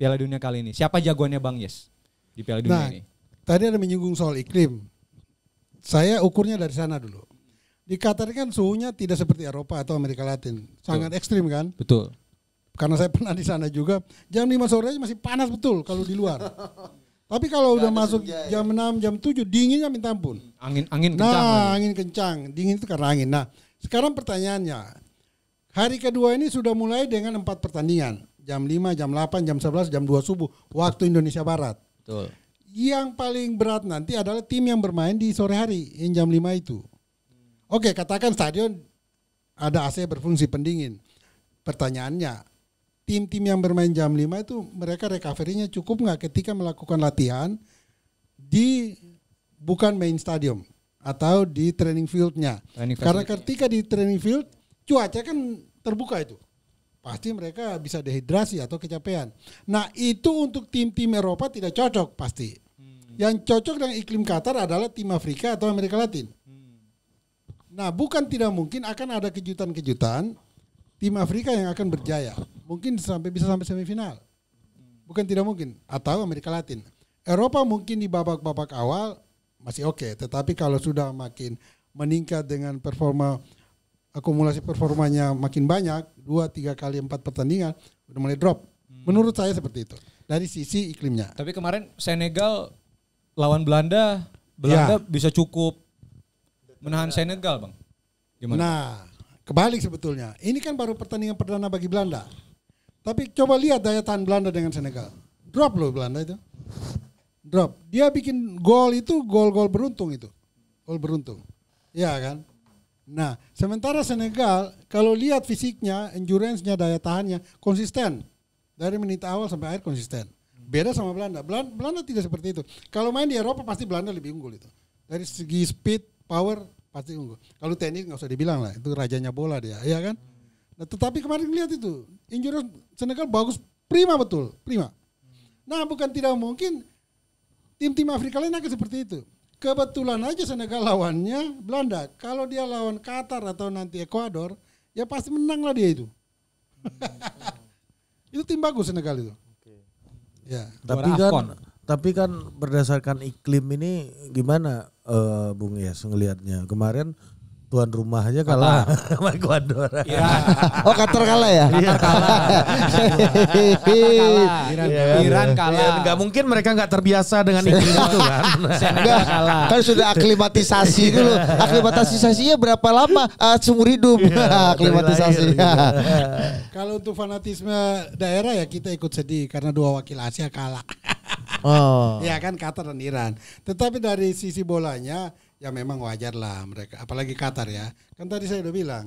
Piala Dunia kali ini? Siapa jagoannya Bang Yes di Piala Dunia nah, ini? Tadi ada menyinggung soal iklim. Saya ukurnya dari sana dulu. Di Qatar kan suhunya tidak seperti Eropa atau Amerika Latin. Sangat betul. ekstrim kan? Betul. Karena saya pernah di sana juga, jam 5 sore masih panas betul kalau di luar. Tapi kalau Gak udah masuk senja, jam ya. 6, jam 7 dinginnya minta ampun. Angin angin nah, kencang. Nah, angin kencang. Dingin itu karena angin. Nah, sekarang pertanyaannya. Hari kedua ini sudah mulai dengan empat pertandingan. Jam 5, jam 8, jam 11, jam 2 subuh waktu Indonesia Barat. Betul. Yang paling berat nanti adalah tim yang bermain di sore hari yang jam 5 itu. Oke, katakan stadion ada AC berfungsi pendingin. Pertanyaannya, tim-tim yang bermain jam 5 itu mereka recovery-nya cukup nggak ketika melakukan latihan di bukan main stadium atau di training fieldnya. Training Karena ketika di training field cuaca kan terbuka itu, pasti mereka bisa dehidrasi atau kecapean. Nah itu untuk tim-tim Eropa tidak cocok pasti. Hmm. Yang cocok dengan iklim Qatar adalah tim Afrika atau Amerika Latin. Hmm. Nah bukan tidak mungkin akan ada kejutan-kejutan tim Afrika yang akan berjaya. Mungkin sampai bisa sampai semifinal. Bukan tidak mungkin atau Amerika Latin. Eropa mungkin di babak-babak awal masih oke, okay, tetapi kalau sudah makin meningkat dengan performa akumulasi performanya makin banyak, dua tiga kali empat pertandingan udah mulai drop. Hmm. Menurut saya seperti itu dari sisi iklimnya. Tapi kemarin Senegal lawan Belanda, Belanda ya. bisa cukup menahan Senegal, Bang. Gimana? Nah, Kebalik sebetulnya. Ini kan baru pertandingan perdana bagi Belanda. Tapi coba lihat daya tahan Belanda dengan Senegal. Drop loh Belanda itu. Drop. Dia bikin gol itu gol-gol beruntung itu. Gol beruntung. Ya kan? Nah, sementara Senegal kalau lihat fisiknya, endurance-nya, daya tahannya konsisten. Dari menit awal sampai akhir konsisten. Beda sama Belanda. Belanda, Belanda tidak seperti itu. Kalau main di Eropa pasti Belanda lebih unggul itu. Dari segi speed, power, pasti unggul. Kalau teknik nggak usah dibilang lah, itu rajanya bola dia, ya kan? Nah, tetapi kemarin lihat itu, Injuros Senegal bagus, prima betul, prima. Nah, bukan tidak mungkin tim-tim Afrika lain akan seperti itu. Kebetulan aja Senegal lawannya Belanda. Kalau dia lawan Qatar atau nanti Ekuador, ya pasti menang lah dia itu. Hmm. itu tim bagus Senegal itu. Okay. Ya. Tapi kan tapi kan berdasarkan iklim ini gimana uh, Bung Yes ngelihatnya? Kemarin tuan rumah aja kalah sama Ecuador. Ya. oh Qatar kalah ya? Qatar kalah. Iran, Iran kalah. Iran Gak mungkin mereka nggak terbiasa dengan iklim iya. itu kan? kalah. Kan sudah aklimatisasi dulu. Iya. Aklimatisasinya berapa lama? Uh, seumur hidup iya, aklimatisasi. Kalau untuk fanatisme daerah ya kita ikut sedih karena dua wakil Asia kalah. Oh. ya kan Qatar dan Iran. Tetapi dari sisi bolanya ya memang wajar lah mereka. Apalagi Qatar ya. Kan tadi saya udah bilang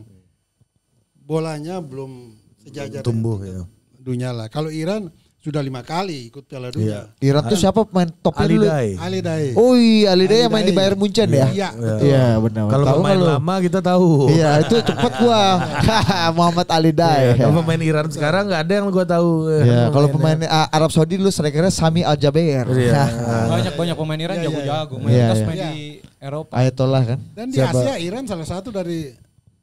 bolanya belum sejajar tumbuh ya. Dunia lah. Kalau Iran sudah lima kali ikut Piala Dunia. Yeah. Irak tuh siapa main top Ali dulu? Dai. Ali Day. Oh iya, Ali Day yang main di Bayern Munchen iya. ya? Iya, iya. betul. yeah, iya, benar. Kalau main kalau... lama kita tahu. Iya, itu cepet gua. Muhammad Ali Day. Iya, yeah. kalau pemain Iran sekarang nggak ada yang gua tahu. Iya, kalau ya. pemain ah, Arab Saudi dulu strikernya Sami Al Jaber. Iya. banyak banyak pemain Iran jago-jago. Mayoritas main di Eropa. Ayatollah kan. Dan di Asia Iran salah satu dari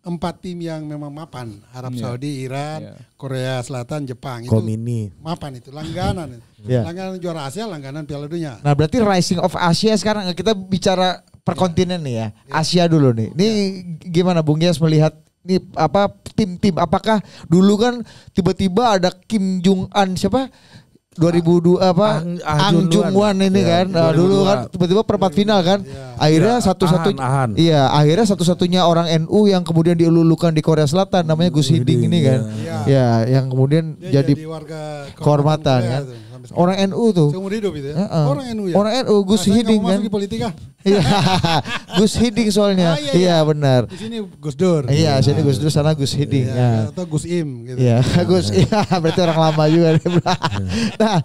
empat tim yang memang mapan Arab yeah. Saudi Iran yeah. Korea Selatan Jepang Komini. itu mapan itu langganan yeah. Iya. langganan juara Asia langganan Piala Dunia nah berarti rising of Asia sekarang kita bicara per yeah. kontinen nih ya yeah. Asia dulu nih ini yeah. gimana Bung Yas melihat ini apa tim-tim apakah dulu kan tiba-tiba ada Kim Jong Un siapa 2002 apa Ang, Jung Wan ini ya, kan nah, dulu kan tiba-tiba perempat iya, iya, final kan ya. akhirnya ya, satu-satunya iya akhirnya satu-satunya orang NU yang kemudian dielulukan di Korea Selatan namanya Gus Hiding ini iya. kan ya, ya yang kemudian ya, jadi, jadi warga kehormatan kan itu. Orang NU tuh. Seumur hidup itu ya. Uh -uh. Orang NU ya. Orang NU Gus nah, Hiding kan. Masuk di politik ah. Iya. Gus Hiding soalnya. Ah, iya, iya. iya benar. Di sini Gus Dur. Iya, nah. sini Gus Dur sana Gus Hiding. Iya, ya. Atau Gus Im gitu. Iya, nah, Gus. Iya, berarti orang lama juga iya. nah,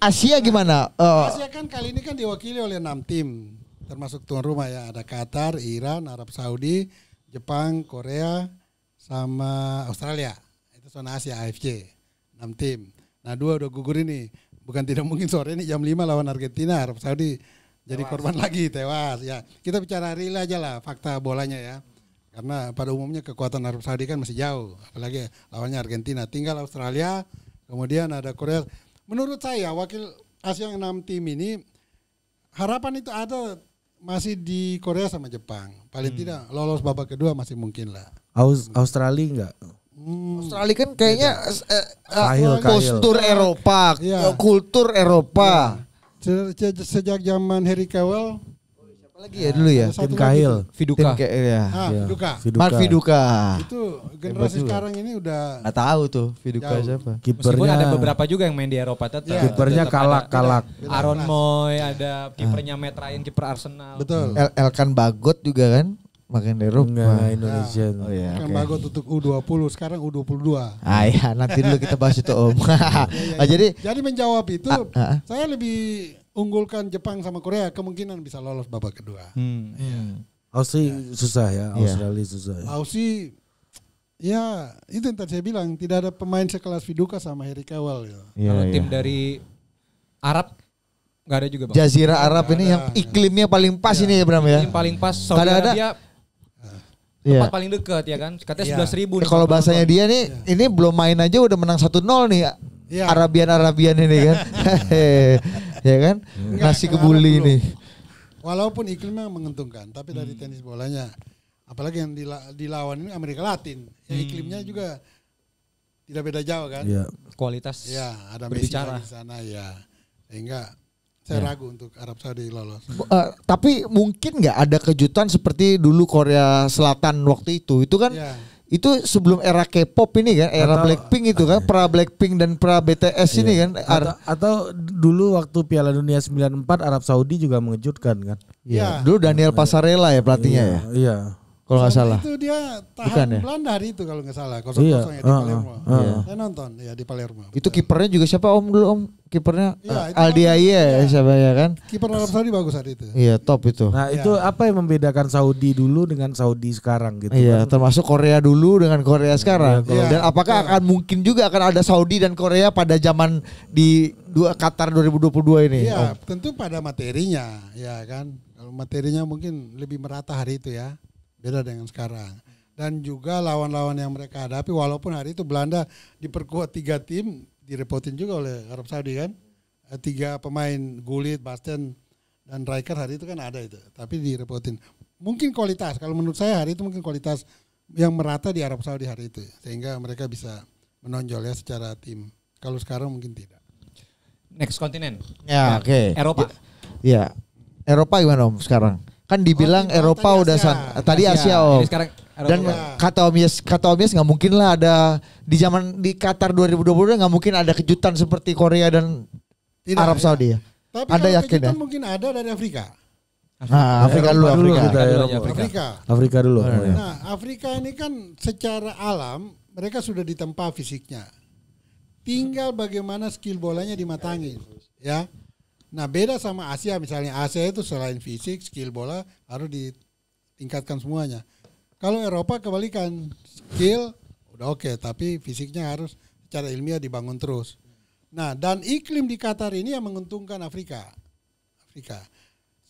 Asia gimana? Uh, Asia kan kali ini kan diwakili oleh enam tim termasuk tuan rumah ya ada Qatar, Iran, Arab Saudi, Jepang, Korea sama Australia. Itu zona Asia AFC. 6 tim. Nah, dua udah gugur ini bukan tidak mungkin sore ini jam 5 lawan Argentina Arab Saudi jadi tewas. korban lagi tewas ya kita bicara real aja lah fakta bolanya ya karena pada umumnya kekuatan Arab Saudi kan masih jauh apalagi lawannya Argentina tinggal Australia kemudian ada Korea menurut saya wakil ASEAN enam tim ini harapan itu ada masih di Korea sama Jepang paling hmm. tidak lolos babak kedua masih mungkin lah Aus Australia enggak Hmm. Australia kan kayaknya eh, eh postur Eropa, ya. kultur Eropa. Ya. Sejak zaman Harry siapa lagi ya dulu ya Tim Kahil Viduka Tim Kahil ya ah, iya. Viduka Viduka Mark Viduka itu generasi sekarang ini udah nggak tahu tuh Viduka Jauh. siapa kipernya ada beberapa juga yang main di Eropa tetap Ya. kipernya kalak kalak Aaron Moy ada kipernya Matt Ryan kiper Arsenal betul El Elkan Bagot juga kan Makin di rumah. Enggak, Indonesia. Ah, oh, iya, okay. bagus untuk U20, sekarang U22. Ah iya, nanti dulu kita bahas itu Om. ya. jadi jadi menjawab itu, uh, uh. saya lebih unggulkan Jepang sama Korea kemungkinan bisa lolos babak kedua. Hmm. Yeah. Iya. Aussie yeah. susah ya, Australia yeah. susah. Ya. Aussie Ya, itu yang tadi saya bilang tidak ada pemain sekelas Viduka sama Harry Kewell. Ya. Yeah, Kalau yeah. tim dari Arab nggak ada juga bang. Jazira Arab gak ini ada, yang iklimnya paling pas ya. ini ya Bram ya. Iklim paling pas. Saudi Arabia tempat yeah. paling dekat ya kan katanya iya. sebelas yeah. ribu eh, nih, kalau bahasanya dia nih yeah. ini belum main aja udah menang satu nol nih yeah. Arabian Arabian ini kan ya kan Enggak, nasi kebuli ini walaupun iklimnya menguntungkan tapi hmm. dari tenis bolanya apalagi yang dila, dilawan ini Amerika Latin ya hmm. iklimnya juga tidak beda jauh kan yeah. kualitas ya ada berbicara di sana ya sehingga saya yeah. ragu untuk Arab Saudi lolos. Uh, tapi mungkin nggak ada kejutan seperti dulu Korea Selatan waktu itu. Itu kan yeah. itu sebelum era K-pop ini kan, era atau, Blackpink itu kan, pra Blackpink dan pra BTS yeah. ini iya. kan. Atau, atau dulu waktu Piala Dunia 94 Arab Saudi juga mengejutkan kan. Iya. Yeah. Dulu Daniel iya. Pasarela ya pelatihnya yeah. ya. Iya kalau nggak salah. Itu dia tahan Bukan, ya? Belanda hari itu kalau nggak salah. Kosong iya. ya di uh, Palermo. Uh, uh. Saya nonton ya di Palermo. Itu kipernya juga siapa Om dulu Om? Kipernya iya, eh, ya, uh, Aldi Aye ya, siapa ya kan? Kiper Arab Saudi bagus hari itu. Iya top itu. Nah ya. itu apa yang membedakan Saudi dulu dengan Saudi sekarang gitu? Iya kan? termasuk Korea dulu dengan Korea sekarang. Ya, Dan apakah ya. akan mungkin juga akan ada Saudi dan Korea pada zaman di dua Qatar 2022 ini? Iya tentu pada materinya ya kan. Kalau materinya mungkin lebih merata hari itu ya beda dengan sekarang dan juga lawan-lawan yang mereka hadapi walaupun hari itu Belanda diperkuat tiga tim direpotin juga oleh Arab Saudi kan eh, tiga pemain Gullit, Basten dan Riker hari itu kan ada itu tapi direpotin mungkin kualitas kalau menurut saya hari itu mungkin kualitas yang merata di Arab Saudi hari itu sehingga mereka bisa menonjol ya secara tim kalau sekarang mungkin tidak next continent. ya oke okay. Eropa ya Eropa gimana om sekarang Kan dibilang oh, Eropa Asia. udah eh, tadi Asia, Oh Om. Eropa. Dan ya. kata Om kata Om nggak mungkin lah ada di zaman di Qatar 2020 nggak mungkin ada kejutan seperti Korea dan Tidak, Arab ya. Saudi ya. Tapi kalau yakin ya? mungkin ada dari Afrika. Nah, Afrika, dulu, Afrika. dulu Afrika. Afrika. Afrika. Afrika dulu. Nah, nah, Afrika ini kan secara alam mereka sudah ditempa fisiknya. Tinggal bagaimana skill bolanya dimatangin, ya. Nah beda sama Asia misalnya Asia itu selain fisik, skill bola harus ditingkatkan semuanya. Kalau Eropa kebalikan skill udah oke okay, tapi fisiknya harus secara ilmiah dibangun terus. Nah dan iklim di Qatar ini yang menguntungkan Afrika. Afrika.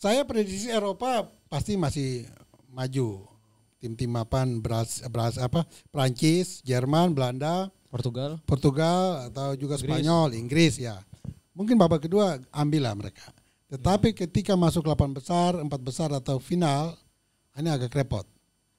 Saya prediksi Eropa pasti masih maju tim-tim mapan beras, beras apa Prancis, Jerman, Belanda, Portugal, Portugal atau juga Inggris. Spanyol, Inggris ya. Mungkin babak kedua ambillah mereka. Tetapi hmm. ketika masuk 8 besar, empat besar atau final, ini agak repot.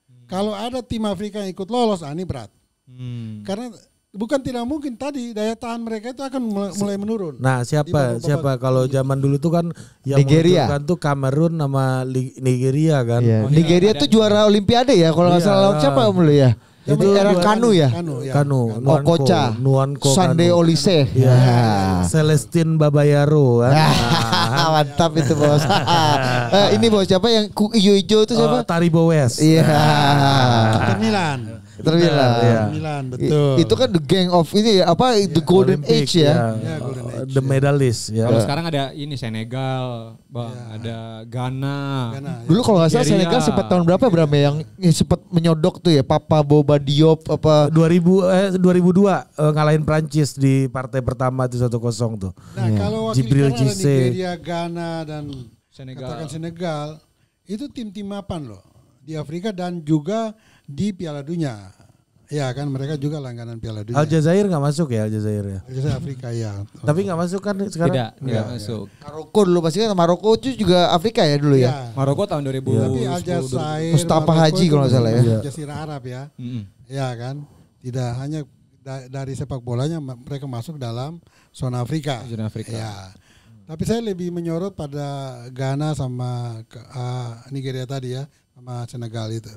Hmm. Kalau ada tim Afrika yang ikut lolos, ah, ini berat. Hmm. Karena bukan tidak mungkin tadi daya tahan mereka itu akan mulai menurun. Nah, siapa siapa kalau zaman dulu itu kan yang Nigeria kan tuh Kamerun sama Nigeria kan. Yeah. Oh, iya. Nigeria ya, tuh juara Olimpiade ya kalau nggak iya. salah siapa dulu ya? Itu era Kanu ya? Kanu, ya. Kanu, Kanu. Okocha, Nuanko, Sande Olise. Ya. ya. Celestin Babayaro kan. Mantap itu bos. uh, ini bos siapa yang ijo ijo itu siapa? Uh, Taribo West. Iya. Yeah. Milan. Terbilang. Ya. Milan, betul. I, itu kan the gang of ini apa the golden Olympic, age ya. ya. ya golden age the iya. medalist ya. Kalau sekarang ada ini Senegal, Bang, ya. ada Ghana. Ghana ya. Dulu kalau nggak salah Senegal sempat tahun berapa Bram ya yang sempat menyodok tuh ya Papa Boba Diop apa 2000 eh 2002 eh, ngalahin Prancis di partai pertama itu satu kosong tuh. Nah, ya. kalau wakil Nigeria, Ghana dan Senegal. Katakan Senegal itu tim-tim mapan loh di Afrika dan juga di Piala Dunia. Iya kan mereka juga langganan Piala Dunia. Aljazair nggak masuk ya Aljazair ya. Aljazair Afrika ya. Tapi nggak masuk kan sekarang? Tidak, tidak iya, iya. masuk. Ya. Maroko dulu pasti kan Maroko itu juga Afrika ya dulu ya. ya. Maroko tahun 2000. Ya. Tapi Aljazair. Mustafa Haji kalau nggak salah ya. ya. Arab ya. Iya mm -hmm. kan. Tidak hanya da dari sepak bolanya mereka masuk dalam zona Afrika. Zona Afrika. Ya. Tapi saya lebih menyorot pada Ghana sama uh, Nigeria tadi ya, sama Senegal itu.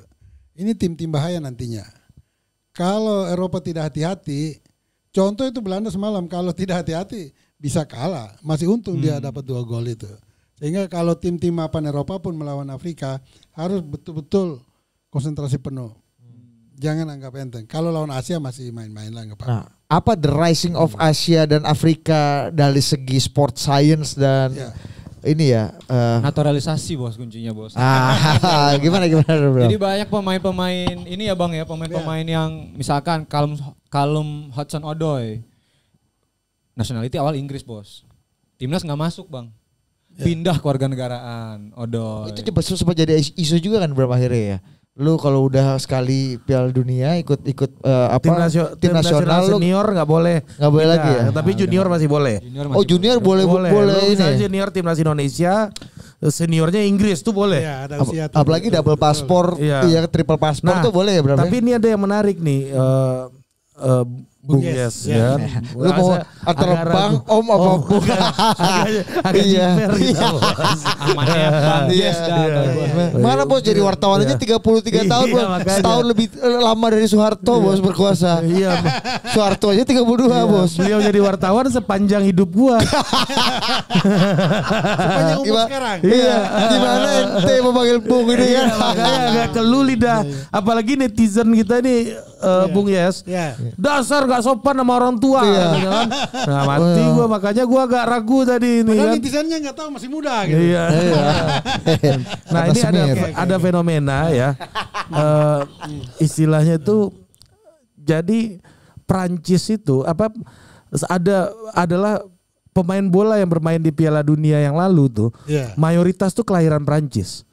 Ini tim-tim bahaya nantinya kalau Eropa tidak hati-hati, contoh itu Belanda semalam kalau tidak hati-hati bisa kalah, masih untung hmm. dia dapat dua gol itu. Sehingga kalau tim-tim mapan Eropa pun melawan Afrika harus betul-betul konsentrasi penuh. Hmm. Jangan anggap enteng. Kalau lawan Asia masih main-main lah nggak apa-apa. Nah, apa the rising of hmm. Asia dan Afrika dari segi sport science dan yeah ini ya uh, naturalisasi bos kuncinya bos. Ah, gimana gimana bro? Jadi banyak pemain-pemain ini ya bang ya pemain-pemain yeah. yang misalkan Kalum Kalum Hudson Odoi nationality awal Inggris bos. Timnas nggak masuk bang. Iya. Pindah ke keluarga negaraan Odoi. Itu sempat jadi isu juga kan berapa akhirnya ya? lu kalau udah sekali Piala Dunia ikut-ikut uh, eh, apa tim, nasio, tim, tim nasional, nasional senior nggak boleh nggak boleh lagi ya tapi junior nah, masih boleh junior oh, masih oh junior boleh boleh, boleh, ini junior timnas Indonesia eh, seniornya Inggris tuh boleh ya, ada usia apalagi itu, double paspor iya ya, triple paspor nah, tuh boleh ya berarti tapi ini ada yang menarik nih uh, uh, Bung Yes, ya. Iya. Lu mau antara Bang Om apa Bung? Oh, iya. Agak iya. Gitu. iya. Amannya Bang Yes. Mana bos jadi wartawan aja tiga tahun bos. Setahun lebih eh, lama dari Soeharto bos berkuasa. Iya. Soeharto aja dua bos. Beliau jadi wartawan sepanjang hidup gua. sepanjang umur sekarang. Iya. Gimana ente mau panggil Bung ini ya agak kelu Apalagi netizen kita nih eh, Bung Yes. Dasar gak nggak sopan sama orang tua iya. Gitu kan? nah mati iya. gue makanya gue agak ragu tadi ini Padahal kan netizennya nggak tahu masih muda gitu iya, iya. nah ini ada ada fenomena ya uh, istilahnya itu jadi Prancis itu apa ada adalah pemain bola yang bermain di Piala Dunia yang lalu tuh yeah. mayoritas tuh kelahiran Prancis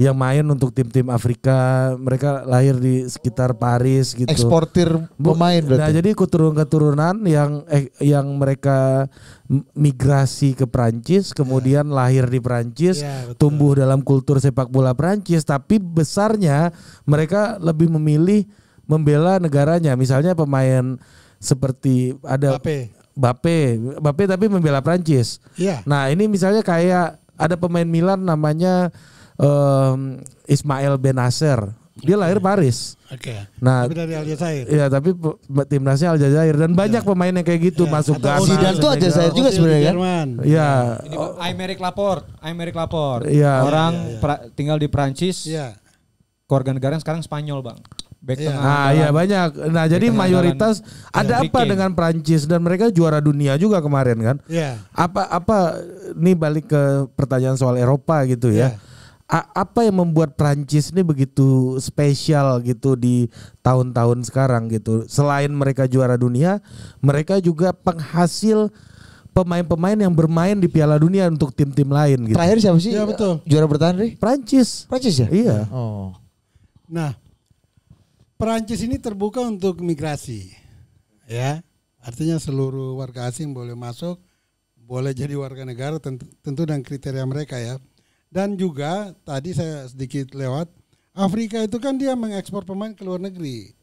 yang main untuk tim-tim Afrika mereka lahir di sekitar Paris gitu eksportir pemain berarti. nah jadi keturunan-keturunan yang eh, yang mereka migrasi ke Prancis, kemudian yeah. lahir di Prancis, yeah, ya, tumbuh dalam kultur sepak bola Prancis, tapi besarnya mereka lebih memilih membela negaranya misalnya pemain seperti ada Bape Bape Bape tapi membela Prancis yeah. nah ini misalnya kayak ada pemain Milan namanya um, Ismail Benacer. Dia okay. lahir Paris. Oke. Okay. Nah, tapi dari Aljazair. Iya, tapi timnasnya Aljazair dan iya. banyak yeah. pemain yang kayak gitu yeah. masuk Ghana. Zidane tuh Aljazair juga sebenarnya kan. Iya. Yeah. Ini Aymeric Laporte, Aymeric Laporte. Iya. Yeah. Orang yeah, yeah. Pra, tinggal di Prancis. Iya. Yeah. Keluarga negara sekarang Spanyol, Bang. Back yeah. Iya. Nah, iya banyak. Nah, jadi mayoritas ada yeah. apa dengan Prancis dan mereka juara dunia juga kemarin kan? Iya. Yeah. Apa apa nih balik ke pertanyaan soal Eropa gitu yeah. ya. Iya apa yang membuat Prancis ini begitu spesial gitu di tahun-tahun sekarang gitu. Selain mereka juara dunia, mereka juga penghasil pemain-pemain yang bermain di Piala Dunia untuk tim-tim lain gitu. Terakhir siapa sih? Ya, betul. Juara bertahan, nih? Prancis. Prancis ya? Iya. Oh. Nah, Prancis ini terbuka untuk migrasi. Ya. Artinya seluruh warga asing boleh masuk, boleh jadi warga negara tentu, tentu dengan kriteria mereka ya. Dan juga tadi saya sedikit lewat Afrika itu kan dia mengekspor pemain ke luar negeri.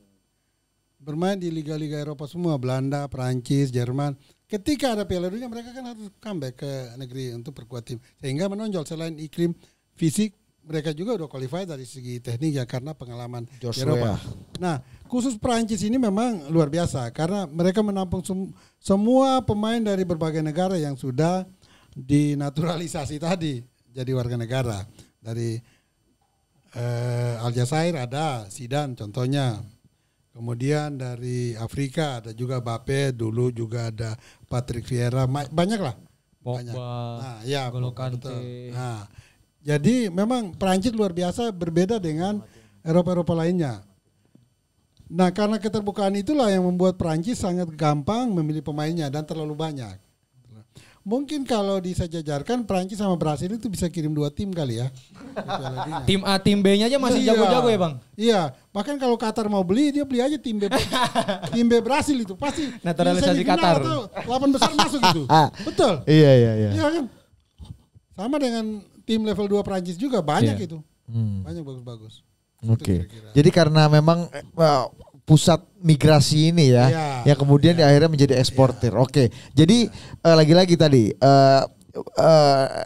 Bermain di liga-liga Eropa semua, Belanda, Perancis, Jerman. Ketika ada Piala Dunia mereka kan harus comeback ke negeri untuk perkuat tim. Sehingga menonjol selain iklim fisik mereka juga udah qualify dari segi teknik ya karena pengalaman Joshua. Eropa. Nah, khusus Perancis ini memang luar biasa karena mereka menampung sem semua pemain dari berbagai negara yang sudah dinaturalisasi tadi jadi warga negara dari eh, Aljazair ada Sidan contohnya kemudian dari Afrika ada juga Bape dulu juga ada Patrick Vieira banyak lah banyak. Nah, ya, Golokante. Nah, jadi memang Perancis luar biasa berbeda dengan Eropa-Eropa lainnya. Nah, karena keterbukaan itulah yang membuat Perancis sangat gampang memilih pemainnya dan terlalu banyak. Mungkin kalau jajarkan Prancis sama Brasil itu bisa kirim dua tim kali ya. tim A tim B-nya aja masih iya. jago-jago iya. ya, Bang. Iya, bahkan kalau Qatar mau beli dia beli aja tim B tim B Brasil itu pasti naturalisasi Qatar. Delapan besar masuk gitu. Betul. Iya iya iya. Iya kan? Sama dengan tim level 2 Prancis juga banyak iya. itu. Hmm. Banyak bagus-bagus. Oke. Okay. Jadi karena memang eh, eh, pusat migrasi ini ya, ya. yang kemudian di iya. akhirnya menjadi iya. eksportir. Yeah. Oke, jadi eh, lagi-lagi yeah. uh, tadi uh,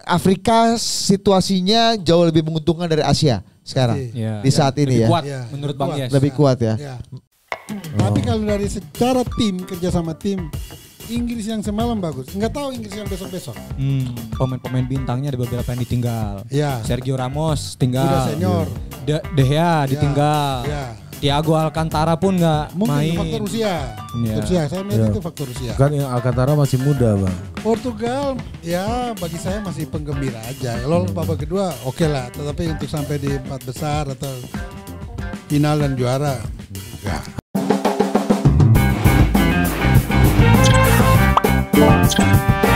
Afrika situasinya jauh lebih menguntungkan dari Asia sekarang yeah. Iya. di saat yeah. ini lebih ya. Kuat, yeah. Menurut Bang Yes. Lebih kuat ya. Yeah. Oh. Tapi kalau dari secara tim kerja sama tim Inggris yang semalam bagus. Enggak tahu Inggris yang besok-besok. Hmm, pemain-pemain bintangnya ada beberapa yang ditinggal. Ya. Sergio Ramos tinggal. Sudah senior. De, De Gea ya. ditinggal. Ya. Tiago Alcantara pun nggak Mungkin faktor usia. Yeah. usia. Saya melihat iya. yeah. itu faktor usia. Kan yang Alcantara masih muda bang. Portugal ya bagi saya masih penggembira aja. Kalau hmm. babak kedua oke okay lah. Tetapi untuk sampai di empat besar atau final dan juara enggak. Ya.